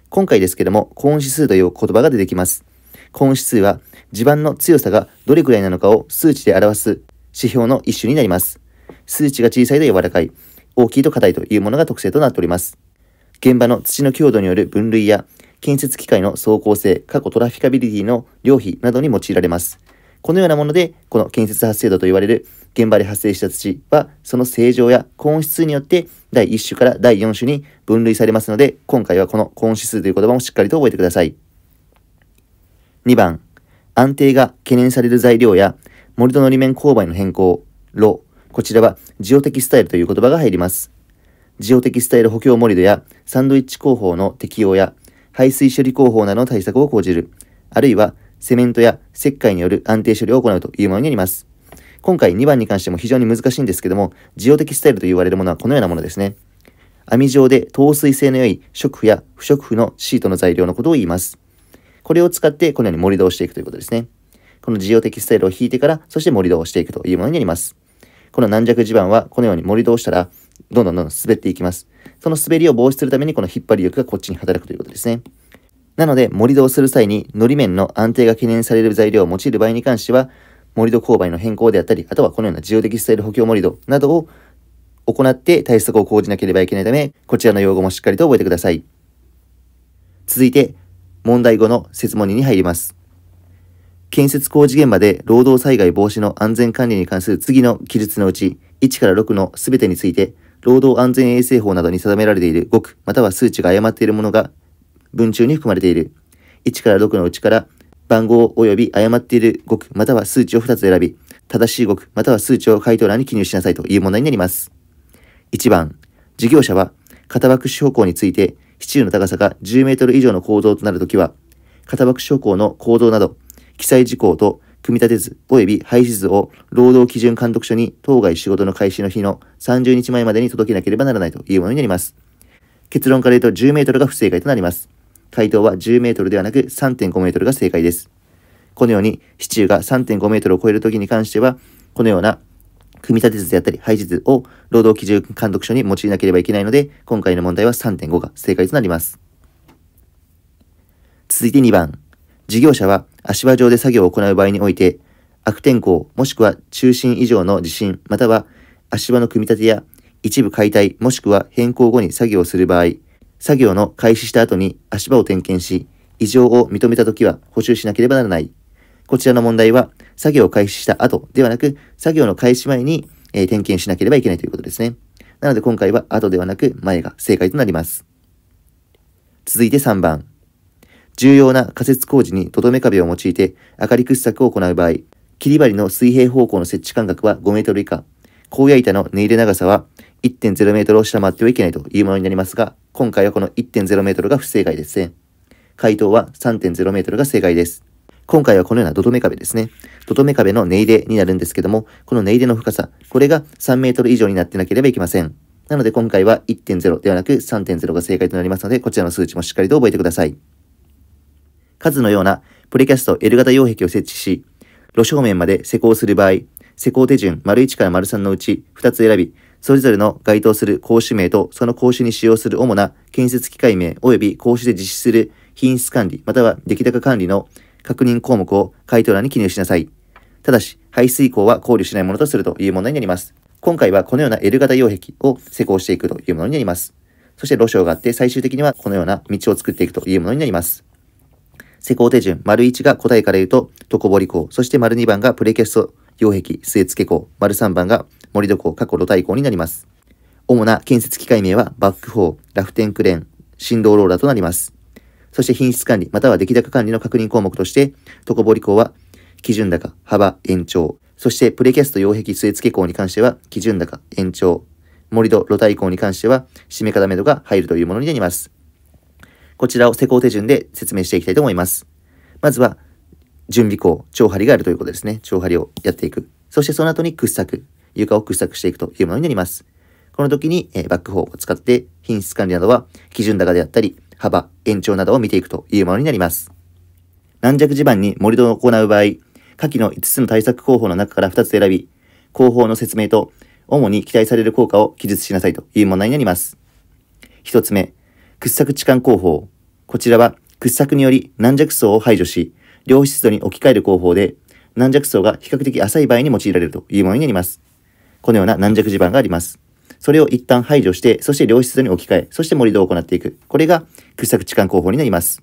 今回ですけども、高温指数という言葉が出てきます。高温指数は地盤の強さがどれくらいなのかを数値で表す指標の一種になります。数値が小さいと柔らかい、大きいと硬いというものが特性となっております。現場の土の強度による分類や建設機械の走行性、過去トラフィカビリティの量比などに用いられます。このようなもので、この建設発生度と言われる現場で発生した土は、その正常や高温指数によって第1種から第4種に分類されますので、今回はこの高温指数という言葉もしっかりと覚えてください。2番、安定が懸念される材料や、盛り土の裏面勾配の変更、炉、こちらはジオ的スタイルという言葉が入ります。ジオ的スタイル補強モリドやサンドイッチ工法の適用や排水処理工法などの対策を講じる、あるいはセメントや石灰による安定処理を行うというものになります。今回2番に関しても非常に難しいんですけども、ジオ的スタイルと言われるものはこのようなものですね。網状で透水性の良い食腐や不織布のシートの材料のことを言います。これを使ってこのように盛り土をしていくということですね。このジオ的スタイルを引いてから、そして盛り土をしていくというものになります。この軟弱地盤はこのように盛り土をしたら、どんどんどんどん滑っていきます。その滑りを防止するためにこの引っ張り力がこっちに働くということですね。なので、盛り土をする際に、のり面の安定が懸念される材料を用いる場合に関しては、盛り土勾配の変更であったり、あとはこのようなジオ的スタイル補強盛り土などを行って対策を講じなければいけないため、こちらの用語もしっかりと覚えてください。続いて、問題5の説問2に入ります。建設工事現場で労働災害防止の安全管理に関する次の記述のうち、1から6の全てについて、労働安全衛生法などに定められている5区、または数値が誤っているものが文中に含まれている。1から6のうちから、番号及び誤っている5区、または数値を2つ選び、正しい5区、または数値を回答欄に記入しなさいという問題になります。1番、事業者は、型枠手法項について、支柱の高さが10メートル以上の構造となるときは、型枠諸項の構造など、記載事項と組み立て図及び廃止図を労働基準監督署に当該仕事の開始の日の30日前までに届けなければならないというものになります。結論から言うと10メートルが不正解となります。回答は10メートルではなく3.5メートルが正解です。このように、支柱が3.5メートルを超えるときに関しては、このような組み立て図であったり配置図を労働基準監督署に用いなければいけないので、今回の問題は3.5が正解となります。続いて2番。事業者は足場上で作業を行う場合において、悪天候もしくは中心以上の地震または足場の組み立てや一部解体もしくは変更後に作業する場合、作業の開始した後に足場を点検し、異常を認めた時は補修しなければならない。こちらの問題は作業を開始した後ではなく、作業の開始前に、えー、点検しなければいけないということですね。なので今回は後ではなく前が正解となります。続いて3番。重要な仮設工事にとどめ壁を用いて明かり掘削を行う場合、切り針の水平方向の設置間隔は5メートル以下、高野板の根入れ長さは1.0メートルを下回ってはいけないというものになりますが、今回はこの1.0メートルが不正解ですね。回答は3.0メートルが正解です。今回はこのようなドトメ壁ですね。ドトメ壁の根入れになるんですけども、この根入れの深さ、これが3メートル以上になってなければいけません。なので今回は1.0ではなく3.0が正解となりますので、こちらの数値もしっかりと覚えてください。数のようなプレキャスト L 型擁壁を設置し、路正面まで施工する場合、施工手順丸1から3のうち2つ選び、それぞれの該当する講師名とその講師に使用する主な建設機械名及び講師で実施する品質管理または出来高管理の確認項目を回答欄に記入しなさい。ただし、排水口は考慮しないものとするという問題になります。今回はこのような L 型擁壁を施工していくというものになります。そして路障があって最終的にはこのような道を作っていくというものになります。施工手順、丸1が答えから言うと、床堀港、そして丸2番がプレキャスト擁壁、末付口、丸3番が盛土口、過去露体口になります。主な建設機械名はバックホー、ラフテンクレーン、振動ローラーとなります。そして品質管理、または出来高管理の確認項目として、床堀工は、基準高、幅、延長。そして、プレキャスト擁壁据え付け工に関しては、基準高、延長。盛土、露体工に関しては、締め固め度が入るというものになります。こちらを施工手順で説明していきたいと思います。まずは、準備工、長張りがあるということですね。長張りをやっていく。そしてその後に掘削、床を掘削していくというものになります。この時に、えバックホーを使って品質管理などは基準高であったり、幅、延長などを見ていくというものになります。軟弱地盤に盛り土を行う場合、下記の5つの対策工法の中から2つ選び、工法の説明と、主に期待される効果を記述しなさいという問題になります。1つ目、掘削置換工法。こちらは、掘削により軟弱層を排除し、良質度に置き換える工法で、軟弱層が比較的浅い場合に用いられるというものになります。このような軟弱地盤があります。それを一旦排除して、そして良質に置き換え、そして盛り土を行っていく。これが掘削置換工法になります。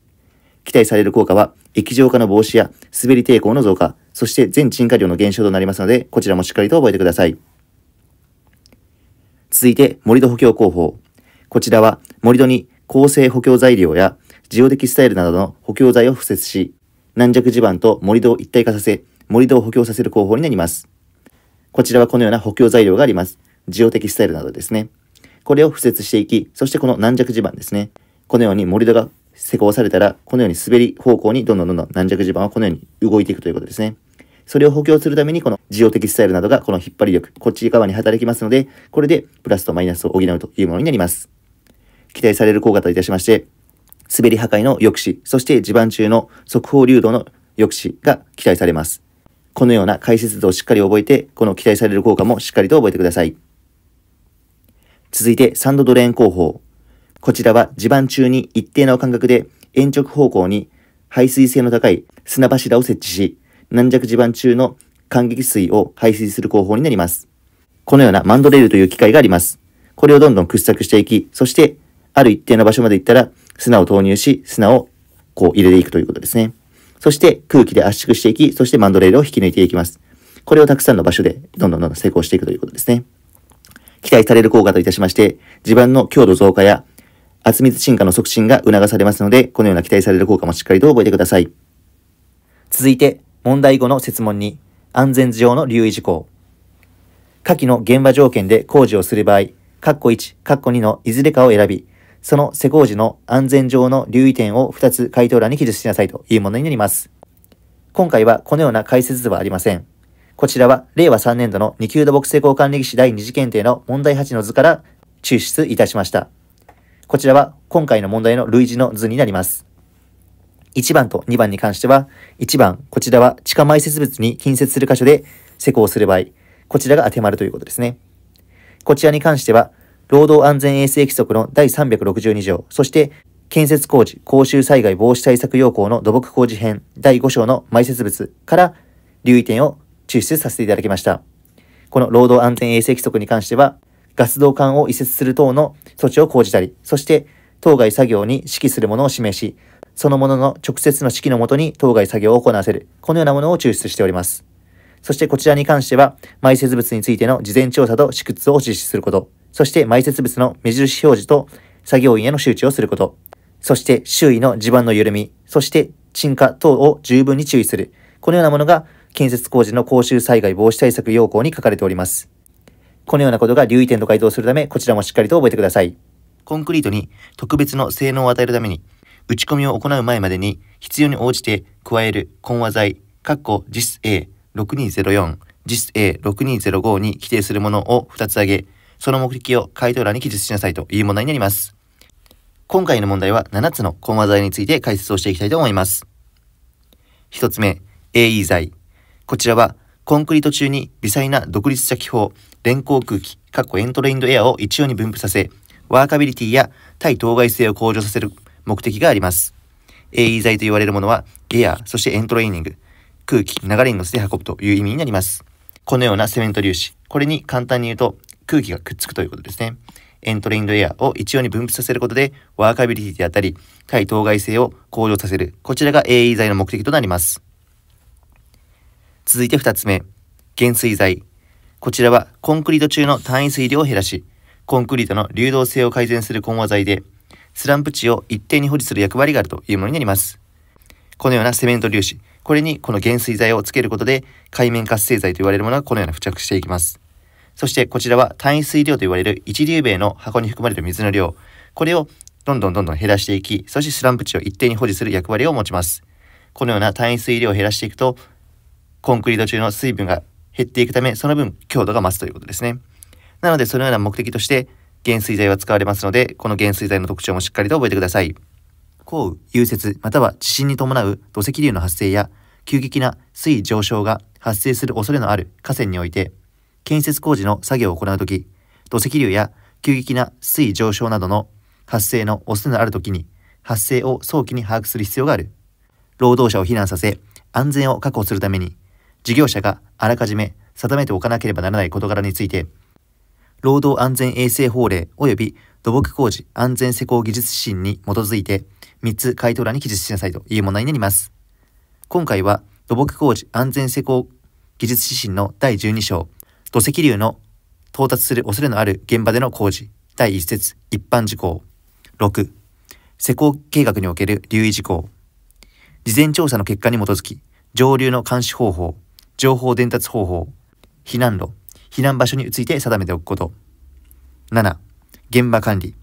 期待される効果は、液状化の防止や滑り抵抗の増加、そして全沈下量の減少となりますので、こちらもしっかりと覚えてください。続いて、盛土補強工法。こちらは、盛土に構成補強材料やジオデキスタイルなどの補強材を付設し、軟弱地盤と盛土を一体化させ、盛土を補強させる工法になります。こちらはこのような補強材料があります。受容的スタイルなどですね。これを敷設していき、そしてこの軟弱地盤ですね。このように盛り土が施工されたら、このように滑り方向にどんどんどんどん軟弱地盤はこのように動いていくということですね。それを補強するために、この事業的スタイルなどがこの引っ張り力、こっち側に働きますので、これでプラスとマイナスを補うというものになります。期待される効果といたしまして、滑り破壊の抑止、そして地盤中の速報流動の抑止が期待されます。このような解説図をしっかり覚えて、この期待される効果もしっかりと覚えてください。続いてサンドドレーン工法。こちらは地盤中に一定の間隔で延直方向に排水性の高い砂柱を設置し、軟弱地盤中の間激水を排水する工法になります。このようなマンドレールという機械があります。これをどんどん掘削していき、そしてある一定の場所まで行ったら砂を投入し、砂をこう入れていくということですね。そして空気で圧縮していき、そしてマンドレールを引き抜いていきます。これをたくさんの場所でどんどんどんどん成功していくということですね。期待される効果といたしまして、地盤の強度増加や圧密進化の促進が促されますので、このような期待される効果もしっかりと覚えてください。続いて、問題後の設問に安全上の留意事項。下記の現場条件で工事をする場合、括弧1、括弧2のいずれかを選び、その施工時の安全上の留意点を2つ回答欄に記述しなさいというものになります。今回はこのような解説ではありません。こちらは令和3年度の2級土木施工管理技師第2次検定の問題8の図から抽出いたしました。こちらは今回の問題の類似の図になります。1番と2番に関しては、1番、こちらは地下埋設物に近接する箇所で施工する場合、こちらが当てまるということですね。こちらに関しては、労働安全衛生規則の第362条、そして建設工事、公衆災害防止対策要項の土木工事編第5章の埋設物から留意点を抽出させていただきました。この労働安全衛生規則に関しては、ガス道管を移設する等の措置を講じたり、そして当該作業に指揮するものを示し、そのものの直接の指揮のもとに当該作業を行わせる、このようなものを抽出しております。そしてこちらに関しては、埋設物についての事前調査と試掘を実施すること、そして埋設物の目印表示と作業員への周知をすること、そして周囲の地盤の緩み、そして沈下等を十分に注意する、このようなものが建設工事の公衆災害防止対策要項に書かれております。このようなことが留意点と該当するため、こちらもしっかりと覚えてください。コンクリートに特別の性能を与えるために、打ち込みを行う前までに必要に応じて加える混和剤、JISA6204、JISA6205 に規定するものを2つ挙げ、その目的を回答欄に記述しなさいという問題になります。今回の問題は7つの混和剤について解説をしていきたいと思います。1つ目、AE 剤。こちらは、コンクリート中に微細な独立した気泡、連行空気、かっこエントレインドエアを一様に分布させ、ワーカビリティや対当該性を向上させる目的があります。AE 剤と言われるものは、エア、そしてエントレイニング、空気、流れに乗せて運ぶという意味になります。このようなセメント粒子、これに簡単に言うと空気がくっつくということですね。エントレインドエアを一様に分布させることで、ワーカビリティであったり、対当該性を向上させる。こちらが AE 剤の目的となります。続いて2つ目、減衰剤。こちらはコンクリート中の単位水量を減らし、コンクリートの流動性を改善する混和剤で、スランプ値を一定に保持する役割があるというものになります。このようなセメント粒子、これにこの減衰剤をつけることで、海面活性剤と言われるものがこのような付着していきます。そしてこちらは単位水量と言われる一粒米の箱に含まれる水の量、これをどんどんどんどん減らしていき、そしてスランプ値を一定に保持する役割を持ちます。このような単位水量を減らしていくと、コンクリート中の水分が減っていくため、その分強度が増すということですね。なので、そのような目的として、減水剤は使われますので、この減水剤の特徴もしっかりと覚えてください。降雨、融雪、または地震に伴う土石流の発生や、急激な水位上昇が発生する恐れのある河川において、建設工事の作業を行うとき、土石流や急激な水位上昇などの発生の恐れのあるときに、発生を早期に把握する必要がある。労働者を避難させ、安全を確保するために、事業者があらかじめ定めておかなければならない事柄について、労働安全衛生法令及び土木工事安全施工技術指針に基づいて3つ回答欄に記述しなさいという問題になります。今回は土木工事安全施工技術指針の第12章土石流の到達する恐れのある現場での工事第1節一般事項6施工計画における留意事項事前調査の結果に基づき上流の監視方法情報伝達方法、避難路、避難場所について定めておくこと。7、現場管理。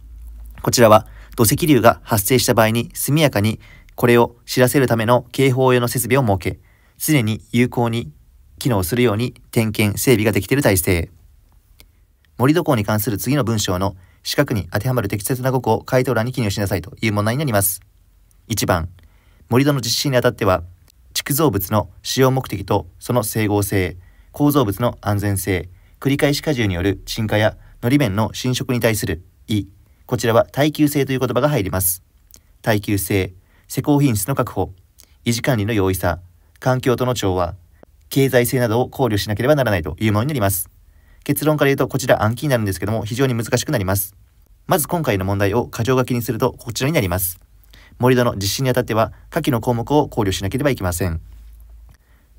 こちらは土石流が発生した場合に速やかにこれを知らせるための警報用の設備を設け、常に有効に機能するように点検、整備ができている体制。盛土港に関する次の文章の四角に当てはまる適切な語句を回答欄に記入しなさいという問題になります。1番、盛土の実施にあたっては、築造物の使用目的とその整合性、構造物の安全性、繰り返し荷重による沈下やのり面の侵食に対する異、こちらは耐久性という言葉が入ります。耐久性、施工品質の確保、維持管理の容易さ、環境との調和、経済性などを考慮しなければならないというものになります。結論から言うとこちら暗記になるんですけども非常に難しくなります。まず今回の問題を箇条書きにするとこちらになります。盛り土の実施にあたっては下記の項目を考慮しなければいけません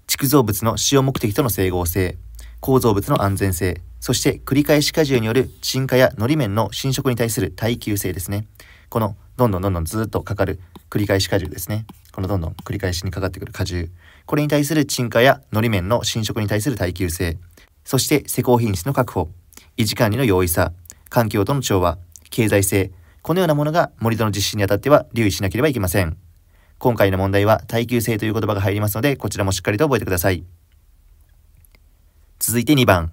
築造物の使用目的との整合性構造物の安全性そして繰り返し荷重による沈下やのり面の侵食に対する耐久性ですねこのどんどんどんどんずっとかかる繰り返し荷重ですねこのどんどん繰り返しにかかってくる荷重これに対する沈下やのり面の侵食に対する耐久性そして施工品質の確保維持管理の容易さ環境との調和経済性このようなものが盛り土の実施にあたっては留意しなければいけません。今回の問題は耐久性という言葉が入りますので、こちらもしっかりと覚えてください。続いて2番。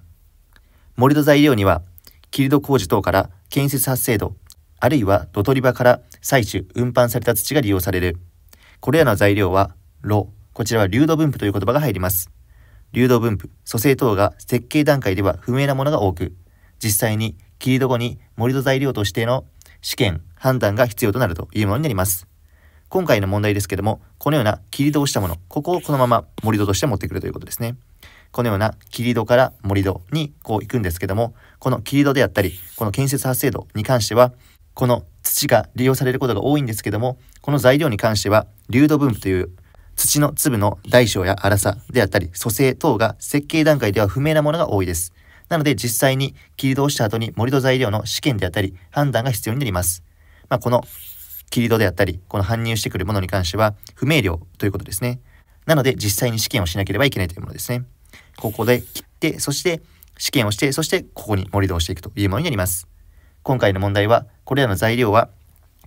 盛土材料には、切土工事等から建設発生土、あるいは土取り場から採取、運搬された土が利用される。これらの材料は、炉、こちらは流土分布という言葉が入ります。流動分布、蘇生等が設計段階では不明なものが多く、実際に切り土後に盛土材料としての試験、判断が必要となるというものになります。今回の問題ですけども、このような切り戸をしたもの、ここをこのまま盛り土として持ってくるということですね。このような切り戸から盛り土にこう行くんですけども、この切り戸であったり、この建設発生度に関しては、この土が利用されることが多いんですけども、この材料に関しては、流土分布という土の粒の大小や粗さであったり、組成等が設計段階では不明なものが多いです。なので実際に切り戸をした後にり土材料の試験であったり判断が必要になります。まあ、この切り戸であったり、この搬入してくるものに関しては不明瞭ということですね。なので実際に試験をしなければいけないというものですね。ここで切って、そして試験をして、そしてここに盛り土をしていくというものになります。今回の問題は、これらの材料は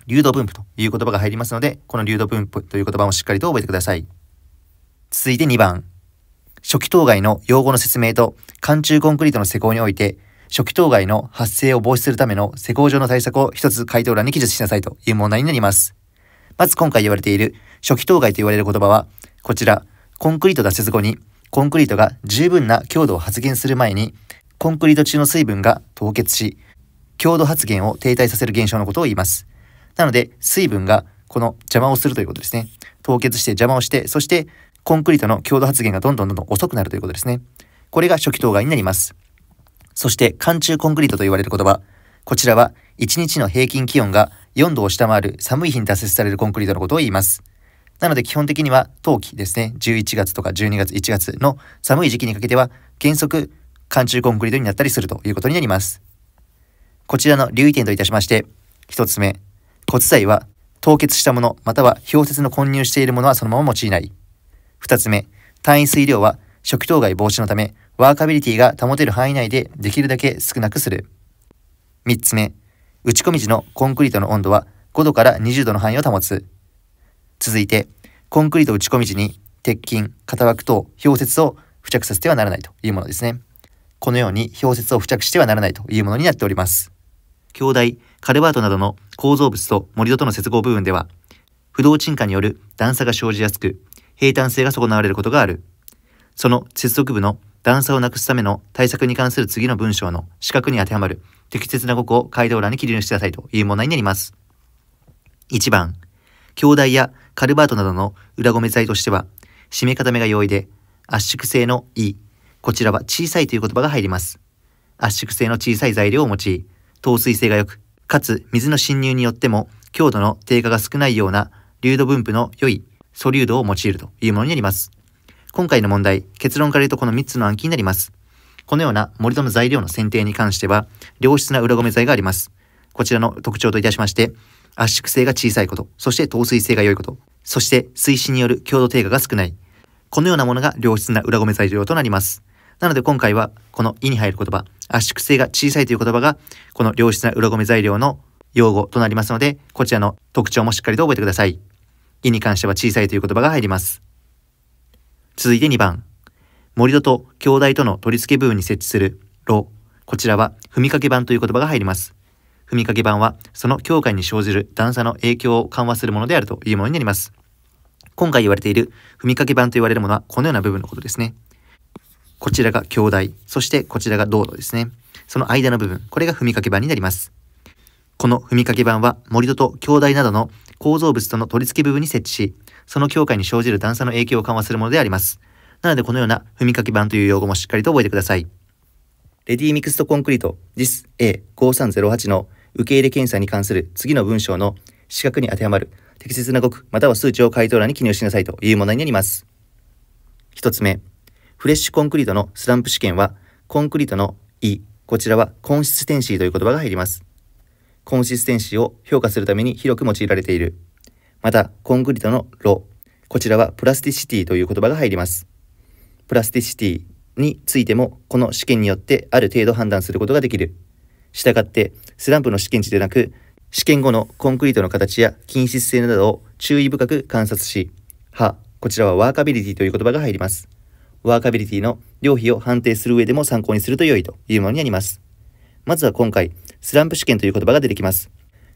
流動分布という言葉が入りますので、この流動分布という言葉もしっかりと覚えてください。続いて2番。初期当該の用語の説明と、貫中コンクリートの施工において、初期当該の発生を防止するための施工上の対策を一つ回答欄に記述しなさいという問題になります。まず今回言われている初期当該と言われる言葉は、こちら、コンクリート脱出後に、コンクリートが十分な強度を発現する前に、コンクリート中の水分が凍結し、強度発現を停滞させる現象のことを言います。なので、水分がこの邪魔をするということですね。凍結して邪魔をして、そしてコンクリートの強度発現がどんどんどんどん遅くなるということですね。これが初期当該になります。そして、寒中コンクリートと言われる言葉。こちらは、1日の平均気温が4度を下回る寒い日に脱出されるコンクリートのことを言います。なので基本的には冬季ですね、11月とか12月、1月の寒い時期にかけては原則寒中コンクリートになったりするということになります。こちらの留意点といたしまして、1つ目、骨材は凍結したものまたは氷結の混入しているものはそのまま用いない。2つ目、単位水量は食糖害防止のため、ワーカビリティが保てる範囲内でできるだけ少なくする。3つ目、打ち込み時のコンクリートの温度は5度から20度の範囲を保つ。続いて、コンクリート打ち込み時に鉄筋、型枠等、氷雪を付着させてはならないというものですね。このように氷雪を付着してはならないというものになっております。兄弟、カルバートなどの構造物と盛土との接合部分では、不動沈下による段差が生じやすく、平坦性が損なわれることがある。その接続部の段差をなくすための対策に関する次の文章の四角に当てはまる適切な語句を回答欄に記入してくださいという問題になります。1番、兄大やカルバートなどの裏ごめ剤としては、締め固めが容易で、圧縮性の E、こちらは小さいという言葉が入ります。圧縮性の小さい材料を用い、透水性が良く、かつ水の侵入によっても強度の低下が少ないような流度分布の良い素粒度を用いるというものになります。今回の問題、結論から言うとこの3つの暗記になります。このような盛り土の材料の選定に関しては、良質な裏米材があります。こちらの特徴といたしまして、圧縮性が小さいこと、そして透水性が良いこと、そして水深による強度低下が少ない。このようなものが良質な裏米材料となります。なので今回は、この「い」に入る言葉、圧縮性が小さいという言葉が、この良質な裏米材料の用語となりますので、こちらの特徴もしっかりと覚えてください。いに関しては小さいという言葉が入ります。続いて2番。盛戸と兄弟との取り付け部分に設置する炉。こちらは、踏みかけ板という言葉が入ります。踏みかけ板は、その境界に生じる段差の影響を緩和するものであるというものになります。今回言われている踏みかけ板と言われるものは、このような部分のことですね。こちらが兄弟、そしてこちらが道路ですね。その間の部分、これが踏みかけ板になります。この踏みかけ板は、盛戸と兄弟などの構造物との取り付け部分に設置し、その境界に生じる段差の影響を緩和するものであります。なのでこのような踏みかけ板という用語もしっかりと覚えてください。レディミクストコンクリート JISA5308 の受け入れ検査に関する次の文章の資格に当てはまる適切な語句または数値を回答欄に記入しなさいというものになります。1つ目、フレッシュコンクリートのスランプ試験は、コンクリートの E、こちらはコンシステンシーという言葉が入ります。コンシステンシーを評価するために広く用いられている。また、コンクリートの炉。こちらはプラスティシティという言葉が入ります。プラスティシティについても、この試験によってある程度判断することができる。したがって、スランプの試験値でなく、試験後のコンクリートの形や均質性などを注意深く観察し、は、こちらはワーカビリティという言葉が入ります。ワーカビリティの量比を判定する上でも参考にすると良いというものになります。まずは今回、スランプ試験という言葉が出てきます。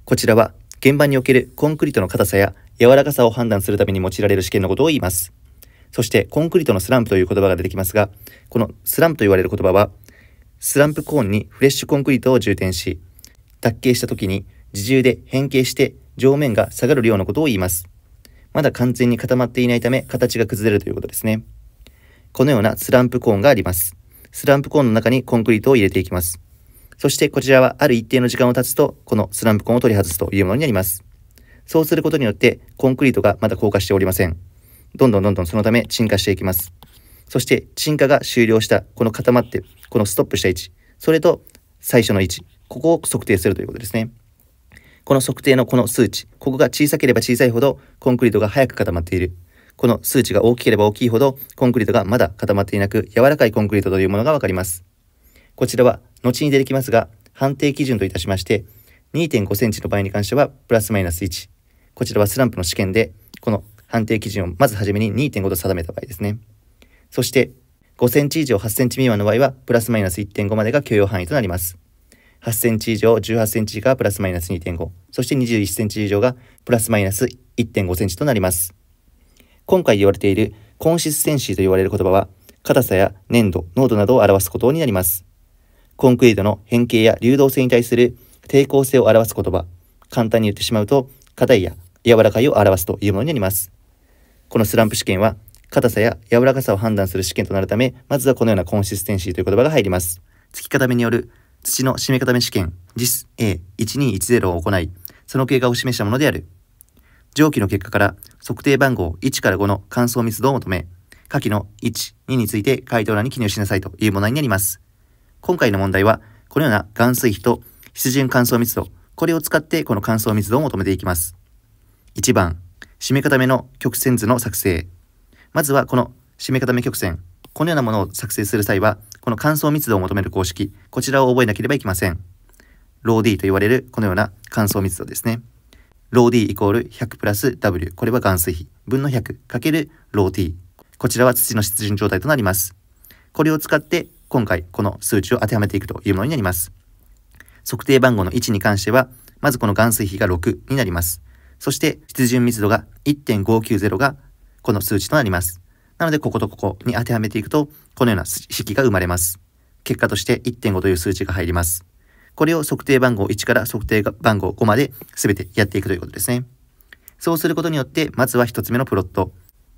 こちらは、現場におけるコンクリートの硬さや柔らかさを判断するために用いられる試験のことを言います。そして、コンクリートのスランプという言葉が出てきますが、このスランプと言われる言葉は、スランプコーンにフレッシュコンクリートを充填し、脱形した時に自重で変形して上面が下がる量のことを言います。まだ完全に固まっていないため形が崩れるということですね。このようなスランプコーンがあります。スランプコーンの中にコンクリートを入れていきます。そしてこちらはある一定の時間を経つと、このスランプ痕を取り外すというものになります。そうすることによって、コンクリートがまだ硬化しておりません。どんどんどんどんそのため沈下していきます。そして沈下が終了した、この固まって、このストップした位置、それと最初の位置、ここを測定するということですね。この測定のこの数値、ここが小さければ小さいほどコンクリートが早く固まっている。この数値が大きければ大きいほどコンクリートがまだ固まっていなく柔らかいコンクリートというものがわかります。こちらは後に出てきますが、判定基準といたしまして、2.5センチの場合に関してはプラスマイナス1。こちらはスランプの試験で、この判定基準をまずはじめに2.5と定めた場合ですね。そして、5センチ以上8センチ未満の場合は、プラスマイナス1.5までが許容範囲となります。8センチ以上18センチ以下はプラスマイナス2.5、そして21センチ以上がプラスマイナス1.5センチとなります。今回言われているコンシスセンシーと言われる言葉は、硬さや粘度、濃度などを表すことになります。コンクリートの変形や流動性に対する抵抗性を表す言葉、簡単に言ってしまうと、硬いや柔らかいを表すというものになります。このスランプ試験は、硬さや柔らかさを判断する試験となるため、まずはこのようなコンシステンシーという言葉が入ります。突き固めによる土の締め固め試験 JISA1210 を行い、その経過を示したものである。蒸気の結果から測定番号1から5の乾燥密度を求め、下記の1、2について回答欄に記入しなさいというものになります。今回の問題は、このような含水比と湿潤乾燥密度、これを使ってこの乾燥密度を求めていきます。1番、締め固めの曲線図の作成。まずはこの締め固め曲線、このようなものを作成する際は、この乾燥密度を求める公式、こちらを覚えなければいけません。ロー D と言われるこのような乾燥密度ですね。ロー D イコール100プラス W、これは含水比、分の100かけるロー T。こちらは土の湿潤状態となります。これを使って今回この数値を当てはめていくというものになります。測定番号の1に関しては、まずこの元水比が6になります。そして湿潤密度が1.590がこの数値となります。なので、こことここに当てはめていくと、このような式が生まれます。結果として1.5という数値が入ります。これを測定番号1から測定番号5まで全てやっていくということですね。そうすることによって、まずは1つ目のプロット。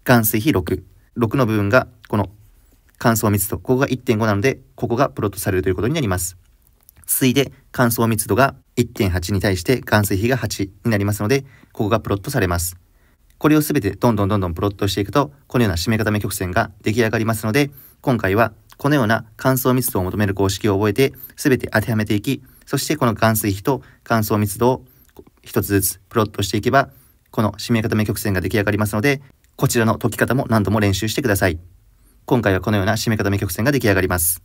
元水比6。6の部分がこの乾燥密度、ここが1.5なので、ここがプロットされるということになります。次いで乾燥密度が1.8に対して含水比が8になりますので、ここがプロットされます。これを全てどんどんどんどんプロットしていくと、このような締め固め曲線が出来上がりますので、今回はこのような乾燥密度を求める公式を覚えて、全て当てはめていき、そしてこの含水比と乾燥密度を1つずつプロットしていけば、この締め固め曲線が出来上がりますので、こちらの解き方も何度も練習してください。今回はこのような締め固め曲線が出来上がります。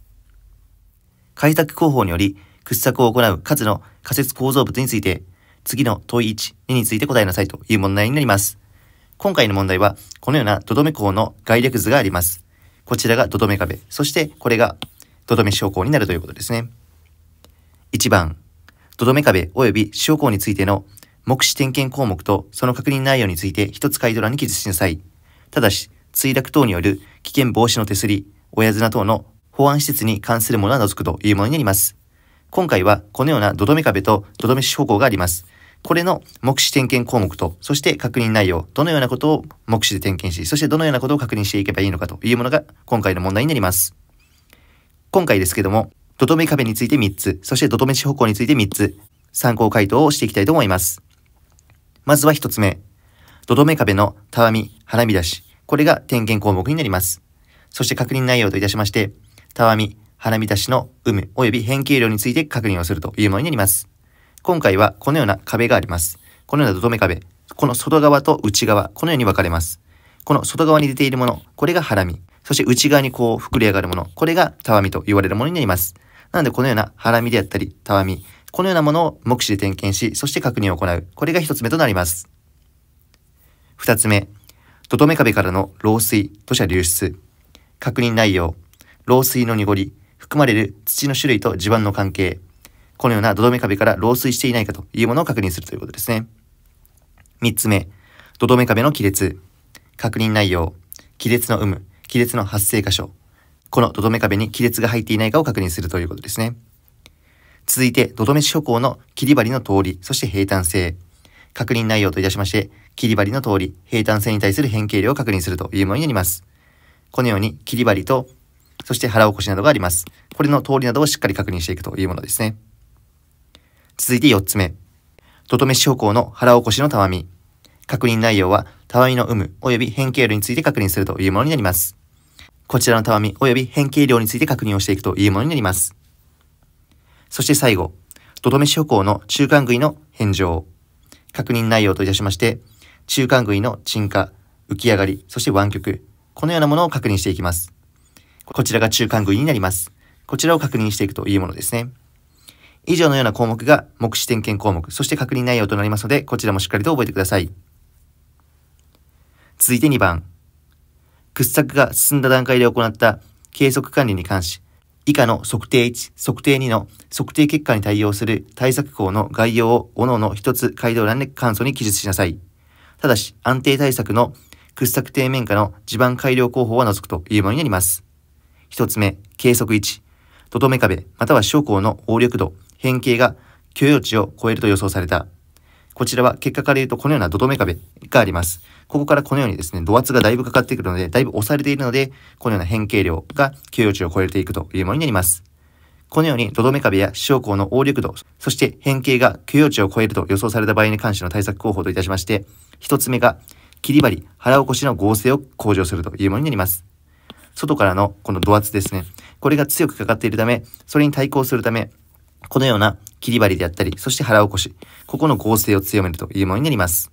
開拓工法により、掘削を行う数の仮説構造物について、次の問い1、2について答えなさいという問題になります。今回の問題は、このような土留め項の概略図があります。こちらが土留め壁、そしてこれが土留め昇降になるということですね。1番、土留め壁及び昇降についての目視点検項目とその確認内容について一つ回答欄に記述しなさい。ただし、墜落等による危険防止の手すり、親綱等の保安施設に関するものは除くというものになります。今回はこのような土留め壁と土留め手法向があります。これの目視点検項目と、そして確認内容、どのようなことを目視で点検し、そしてどのようなことを確認していけばいいのかというものが今回の問題になります。今回ですけども、土留め壁について3つ、そして土留め手法向について3つ、参考回答をしていきたいと思います。まずは1つ目。土留め壁のたわみ、花見出し、これが点検項目になります。そして確認内容といたしまして、たわみ、腹満出しの有無及び変形量について確認をするというものになります。今回はこのような壁があります。このような土留め壁、この外側と内側、このように分かれます。この外側に出ているもの、これがハラそして内側にこう膨れ上がるもの、これがたわみと言われるものになります。なのでこのようなハラミであったり、たわみ、このようなものを目視で点検し、そして確認を行う。これが一つ目となります。二つ目、土留め壁からの漏水、土砂流出。確認内容、漏水の濁り、含まれる土の種類と地盤の関係。このような土留め壁から漏水していないかというものを確認するということですね。3つ目、土留め壁の亀裂。確認内容、亀裂の有無、亀裂の発生箇所。この土留め壁に亀裂が入っていないかを確認するということですね。続いて、土留め四方向の切り張りの通り、そして平坦性。確認内容といたしまして、切り針の通り、平坦線に対する変形量を確認するというものになります。このように、切り針と、そして腹起こしなどがあります。これの通りなどをしっかり確認していくというものですね。続いて4つ目。とトめし方向の腹起こしのたわみ。確認内容は、たわみの有無及び変形量について確認するというものになります。こちらのたわみ及び変形量について確認をしていくというものになります。そして最後、とどめし歩行の中間食いの返上。確認内容といたしまして、中間杭の沈下、浮き上がり、そして湾曲、このようなものを確認していきます。こちらが中間杭になります。こちらを確認していくというものですね。以上のような項目が目視点検項目、そして確認内容となりますので、こちらもしっかりと覚えてください。続いて2番。掘削が進んだ段階で行った計測管理に関し、以下の測定1、測定2の測定結果に対応する対策項の概要を各々一つ回答欄で簡素に記述しなさい。ただし、安定対策の掘削底面下の地盤改良工法は除くというものになります。1つ目、計測1。とどめ壁、または将校の応力度、変形が許容値を超えると予想された。こちらは結果から言うとこのようなとどめ壁があります。ここからこのようにですね、度圧がだいぶかかってくるので、だいぶ押されているので、このような変形量が許容値を超えていくというものになります。このように、とどめ壁や小校の応力度、そして変形が許容値を超えると予想された場合に関しての対策方法といたしまして、1つ目が、切りり、腹起こしの合成を向上するというものになります。外からのこの土圧ですね。これが強くかかっているため、それに対抗するため、このような切りりであったり、そして腹起こし、ここの合成を強めるというものになります。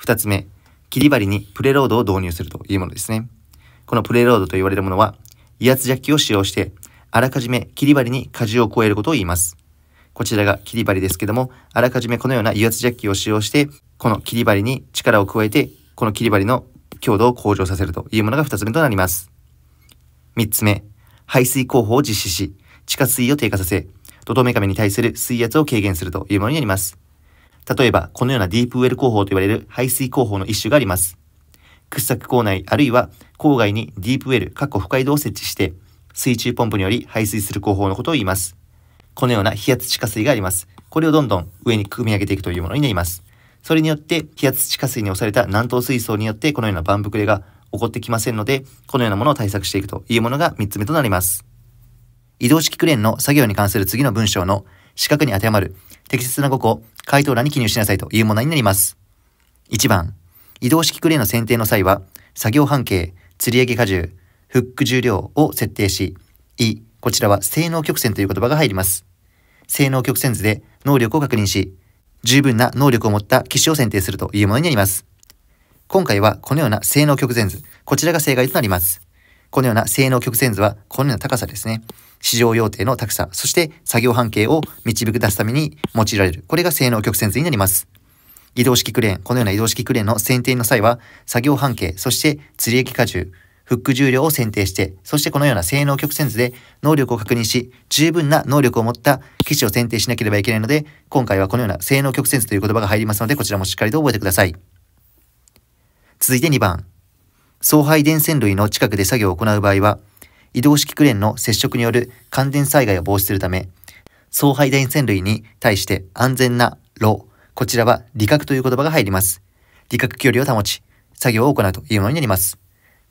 2つ目、切りりにプレロードを導入するというものですね。このプレロードと言われるものは、威圧ジャッキを使用して、あらかじめ切りりに荷重を加えることを言います。こちらが切り針ですけども、あらかじめこのような油圧ジャッキを使用して、この切り針に力を加えて、この切り針の強度を向上させるというものが2つ目となります。3つ目、排水工法を実施し、地下水を低下させ、土トめカに対する水圧を軽減するというものになります。例えば、このようなディープウェル工法と言われる排水工法の一種があります。掘削構内あるいは郊外にディープウェル、過去深井度を設置して、水中ポンプにより排水する工法のことを言います。このような飛圧地下水があります。これをどんどん上に組み上げていくというものになります。それによって、非圧地下水に押された南東水槽によって、このような万膨れが起こってきませんので、このようなものを対策していくというものが3つ目となります。移動式クレーンの作業に関する次の文章の四角に当てはまる適切な語句を回答欄に記入しなさいというものになります。1番、移動式クレーンの選定の際は、作業半径、吊り上げ荷重、フック重量を設定し、こちらは性能曲線という言葉が入ります。性能曲線図で能力を確認し、十分な能力を持った機種を選定するというものになります。今回はこのような性能曲線図、こちらが正解となります。このような性能曲線図はこのような高さですね。市場要定の高さ、そして作業半径を導く出すために用いられる。これが性能曲線図になります。移動式クレーン、このような移動式クレーンの選定の際は、作業半径、そして釣り駅荷重、フック重量を選定して、そしてこのような性能曲線図で能力を確認し、十分な能力を持った機種を選定しなければいけないので、今回はこのような性能曲線図という言葉が入りますので、こちらもしっかりと覚えてください。続いて2番。送配電線類の近くで作業を行う場合は、移動式クレーンの接触による感電災害を防止するため、送配電線類に対して安全な炉、こちらは理覚という言葉が入ります。理覚距離を保ち、作業を行うというものになります。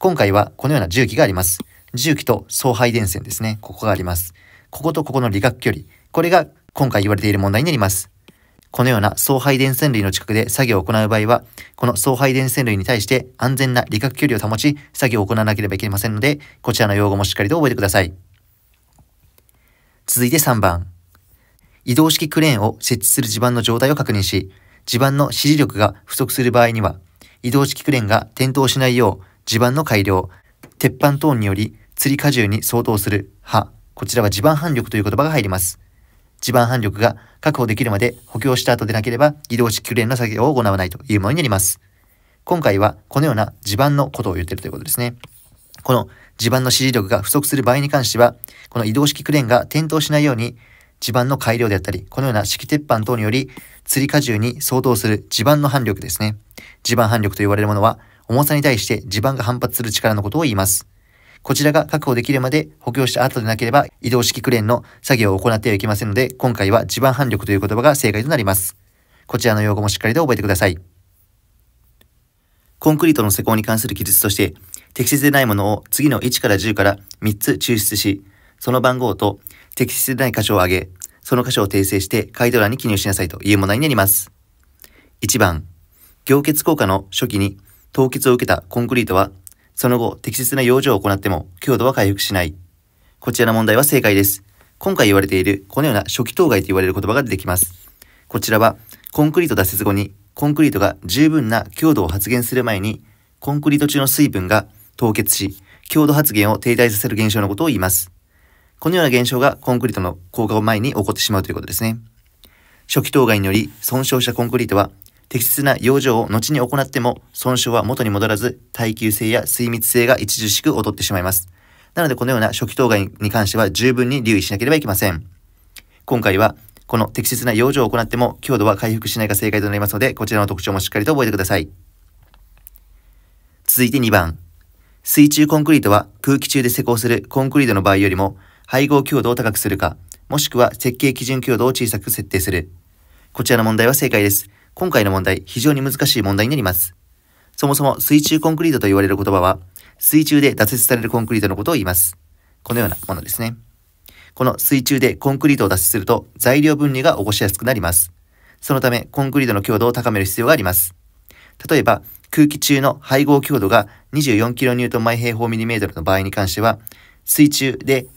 今回はこのような重機があります。重機と送配電線ですね。ここがあります。こことここの理学距離。これが今回言われている問題になります。このような送配電線類の近くで作業を行う場合は、この送配電線類に対して安全な理学距離を保ち、作業を行わなければいけませんので、こちらの用語もしっかりと覚えてください。続いて3番。移動式クレーンを設置する地盤の状態を確認し、地盤の支持力が不足する場合には、移動式クレーンが転倒しないよう、地盤の改良、鉄板等により釣り荷重に相当する刃、こちらは地盤反力という言葉が入ります。地盤反力が確保できるまで補強した後でなければ移動式クレーンの作業を行わないというものになります。今回はこのような地盤のことを言っているということですね。この地盤の支持力が不足する場合に関しては、この移動式クレーンが転倒しないように地盤の改良であったり、このような敷鉄板等により、釣り荷重に相当する地盤の反力ですね。地盤反力と言われるものは、重さに対して地盤が反発する力のことを言います。こちらが確保できるまで補強した後でなければ移動式クレーンの作業を行ってはいけませんので、今回は地盤反力という言葉が正解となります。こちらの用語もしっかりと覚えてください。コンクリートの施工に関する記述として、適切でないものを次の1から10から3つ抽出し、その番号と適切でない箇所を挙げ、その箇所を訂正してガイド欄に記入しなさいという問題になります。1番、凝結効果の初期に凍結を受けたコンクリートは、その後適切な養生を行っても強度は回復しない。こちらの問題は正解です。今回言われているこのような初期当該と言われる言葉が出てきます。こちらは、コンクリート脱出後にコンクリートが十分な強度を発現する前に、コンクリート中の水分が凍結し、強度発現を停滞させる現象のことを言います。このような現象がコンクリートの効果を前に起こってしまうということですね。初期当該により損傷したコンクリートは適切な養生を後に行っても損傷は元に戻らず耐久性や水密性が著しく劣ってしまいます。なのでこのような初期当該に関しては十分に留意しなければいけません。今回はこの適切な養生を行っても強度は回復しないが正解となりますのでこちらの特徴もしっかりと覚えてください。続いて2番。水中コンクリートは空気中で施工するコンクリートの場合よりも配合強度を高くするか、もしくは設計基準強度を小さく設定する。こちらの問題は正解です。今回の問題、非常に難しい問題になります。そもそも水中コンクリートと言われる言葉は、水中で挫折されるコンクリートのことを言います。このようなものですね。この水中でコンクリートを脱出すると材料分離が起こしやすくなります。そのため、コンクリートの強度を高める必要があります。例えば、空気中の配合強度が 24kN 毎平方ミリメートルの場合に関しては、水中で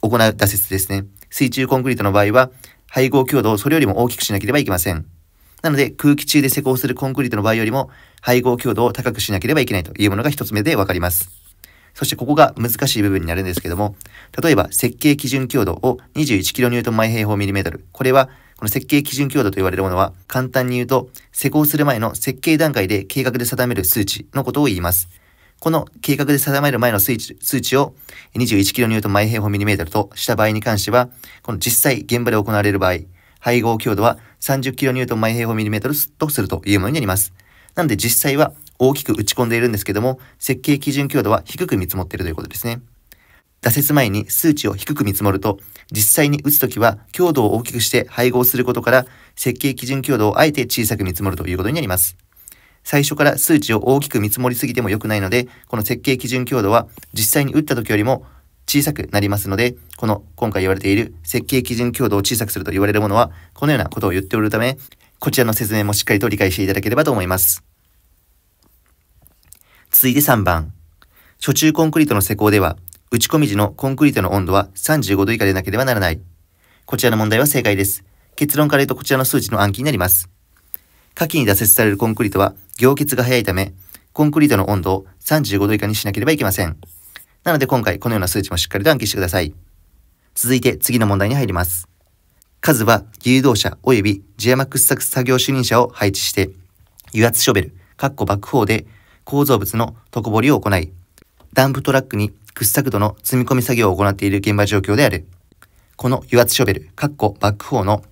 行う挫折ですね。水中コンクリートの場合は、配合強度をそれよりも大きくしなければいけません。なので、空気中で施工するコンクリートの場合よりも、配合強度を高くしなければいけないというものが一つ目でわかります。そしてここが難しい部分になるんですけども、例えば設計基準強度を 21kN m 平方ミリメートル。これは、この設計基準強度と言われるものは、簡単に言うと、施工する前の設計段階で計画で定める数値のことを言います。この計画で定める前の数値数値を 21kN m 平方ミリメートルとした場合に関しては、この実際現場で行われる場合、配合強度は 30kN 毎平方ミリメートルとするというものになります。なので実際は大きく打ち込んでいるんですけども、設計基準強度は低く見積もっているということですね。打折前に数値を低く見積もると、実際に打つときは強度を大きくして配合することから、設計基準強度をあえて小さく見積もるということになります。最初から数値を大きく見積もりすぎても良くないので、この設計基準強度は実際に打った時よりも小さくなりますので、この今回言われている設計基準強度を小さくすると言われるものは、このようなことを言っておるため、こちらの説明もしっかりと理解していただければと思います。続いて3番。初中コンクリートの施工では、打ち込み時のコンクリートの温度は35度以下でなければならない。こちらの問題は正解です。結論から言うとこちらの数値の暗記になります。下記に挫折されるコンクリートは凝結が早いため、コンクリートの温度を35度以下にしなければいけません。なので今回このような数値もしっかりと暗記してください。続いて次の問題に入ります。数は誘導車及びジアマックス作業主任者を配置して、油圧ショベル、かっこ爆砲で構造物の床掘りを行い、ダンプトラックに掘削度の積み込み作業を行っている現場状況である。この油圧ショベル、かっこ爆砲の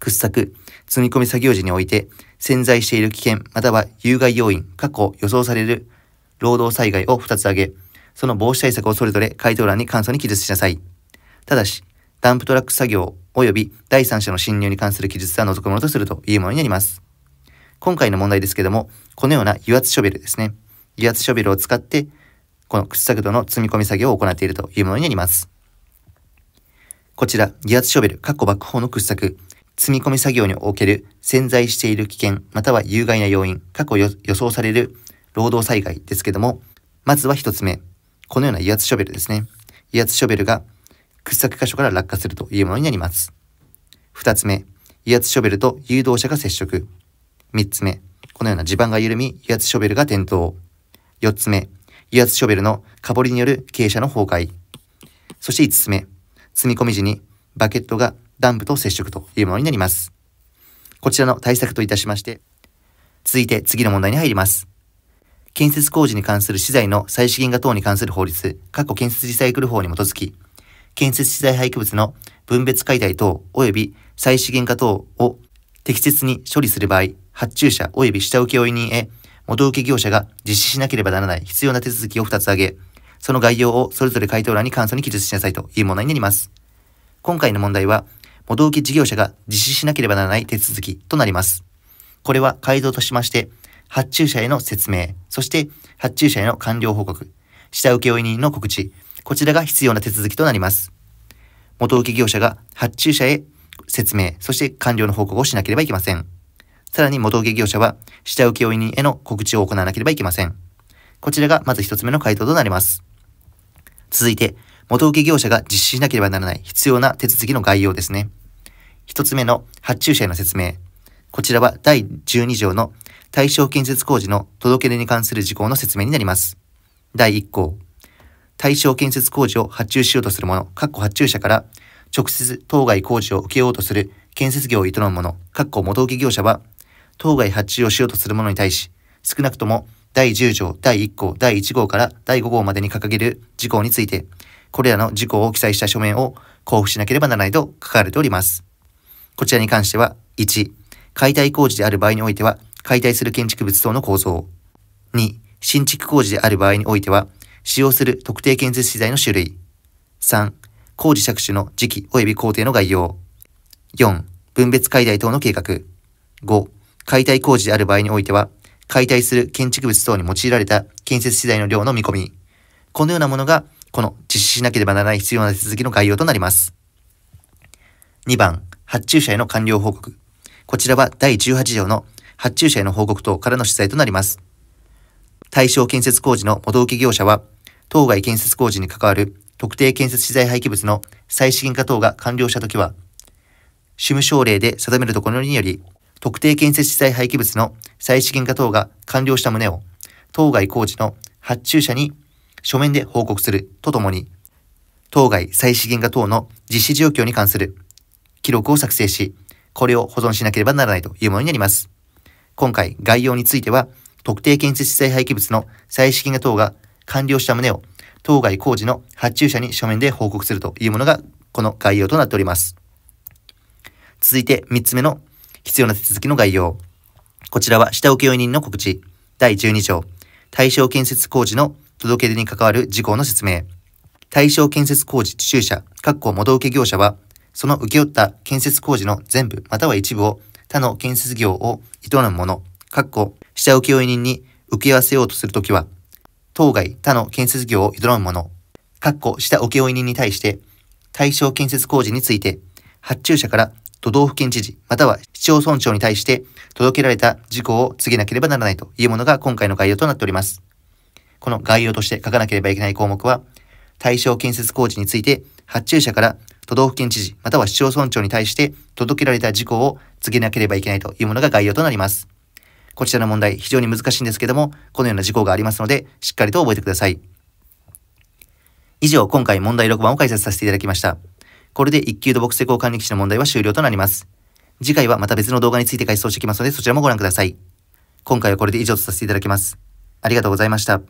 掘削、積み込み作業時において潜在している危険または有害要因、過去予想される労働災害を2つ挙げ、その防止対策をそれぞれ回答欄に簡素に記述しなさい。ただし、ダンプトラック作業及び第三者の侵入に関する記述は除くものとするというものになります。今回の問題ですけども、このような油圧ショベルですね。油圧ショベルを使って、この掘削土の積み込み作業を行っているというものになります。こちら、油圧ショベル、括弧爆砲の掘削、積み込み作業における潜在している危険、または有害な要因、過去予想される労働災害ですけども、まずは1つ目、このような威圧ショベルですね。威圧ショベルが掘削箇所から落下するというものになります。2つ目、威圧ショベルと誘導車が接触。3つ目、このような地盤が緩み、威圧ショベルが転倒。4つ目、威圧ショベルのかぼりによる傾斜の崩壊。そして5つ目、積み込み時にバケットがダンプと接触というものになります。こちらの対策といたしまして、続いて次の問題に入ります。建設工事に関する資材の再資源化等に関する法律、各建設リサイクル法に基づき、建設資材廃棄物の分別解体等及び再資源化等を適切に処理する場合、発注者及び下請け負人へ元請け業者が実施しなければならない必要な手続きを2つ挙げ、その概要をそれぞれ回答欄に簡素に記述しなさいというものになります。今回の問題は、元請け事業者が実施しなければならない手続きとなります。これは回答としまして、発注者への説明、そして発注者への完了報告、下請負人の告知、こちらが必要な手続きとなります。元請け業者が発注者へ説明、そして完了の報告をしなければいけません。さらに元請け業者は下請負人への告知を行わなければいけません。こちらがまず1つ目の回答となります。続いて、元請け業者が実施しなければならない必要な手続きの概要ですね。1つ目の発注者への説明。こちらは第12条の対象建設工事の届出に関する事項の説明になります。第1項。対象建設工事を発注しようとする者、括弧発注者から、直接当該工事を受けようとする建設業を営む者、括弧元請業者は、当該発注をしようとする者に対し、少なくとも第10条第1項第1号から第5号までに掲げる事項について、これらの事項を記載した書面を交付しなければならないと書かれております。こちらに関しては、1、解体工事である場合においては、解体する建築物等の構造。2、新築工事である場合においては、使用する特定建設資材の種類。3、工事着手の時期及び工程の概要。4、分別解体等の計画。5、解体工事である場合においては、解体する建築物等に用いられた建設資材の量の見込み。このようなものが、この実施しなければならない必要な手続きの概要となります。2番、発注者への完了報告。こちらは第18条の発注者への報告等からの取材となります。対象建設工事の元請け業者は、当該建設工事に関わる特定建設資材廃棄物の再資源化等が完了したときは、主務省令で定めるところにより、特定建設資材廃棄物の再資源化等が完了した旨を、当該工事の発注者に書面で報告するとともに、当該再資源化等の実施状況に関する記録を作成し、これを保存しなければならないというものになります。今回、概要については、特定建設資材廃棄物の再資金が等が完了した旨を、当該工事の発注者に書面で報告するというものが、この概要となっております。続いて、3つ目の必要な手続きの概要。こちらは、下請け要人の告知、第12条、対象建設工事の届け出に関わる事項の説明。対象建設工事受注者、各項元請け業者は、その請け負った建設工事の全部または一部を他の建設業を営む者、かっこ、下請負人に請け合わせようとするときは、当該他の建設業を営む者、かっこ、下請負人に対して、対象建設工事について、発注者から都道府県知事、または市町村長に対して届けられた事項を告げなければならないというものが今回の概要となっております。この概要として書かなければいけない項目は、対象建設工事について、発注者から都道府県知事または市町村長に対して届けられた事項を告げなければいけないというものが概要となります。こちらの問題、非常に難しいんですけども、このような事項がありますので、しっかりと覚えてください。以上、今回問題6番を解説させていただきました。これで1級土木施工管理士の問題は終了となります。次回はまた別の動画について解説していきますので、そちらもご覧ください。今回はこれで以上とさせていただきます。ありがとうございました。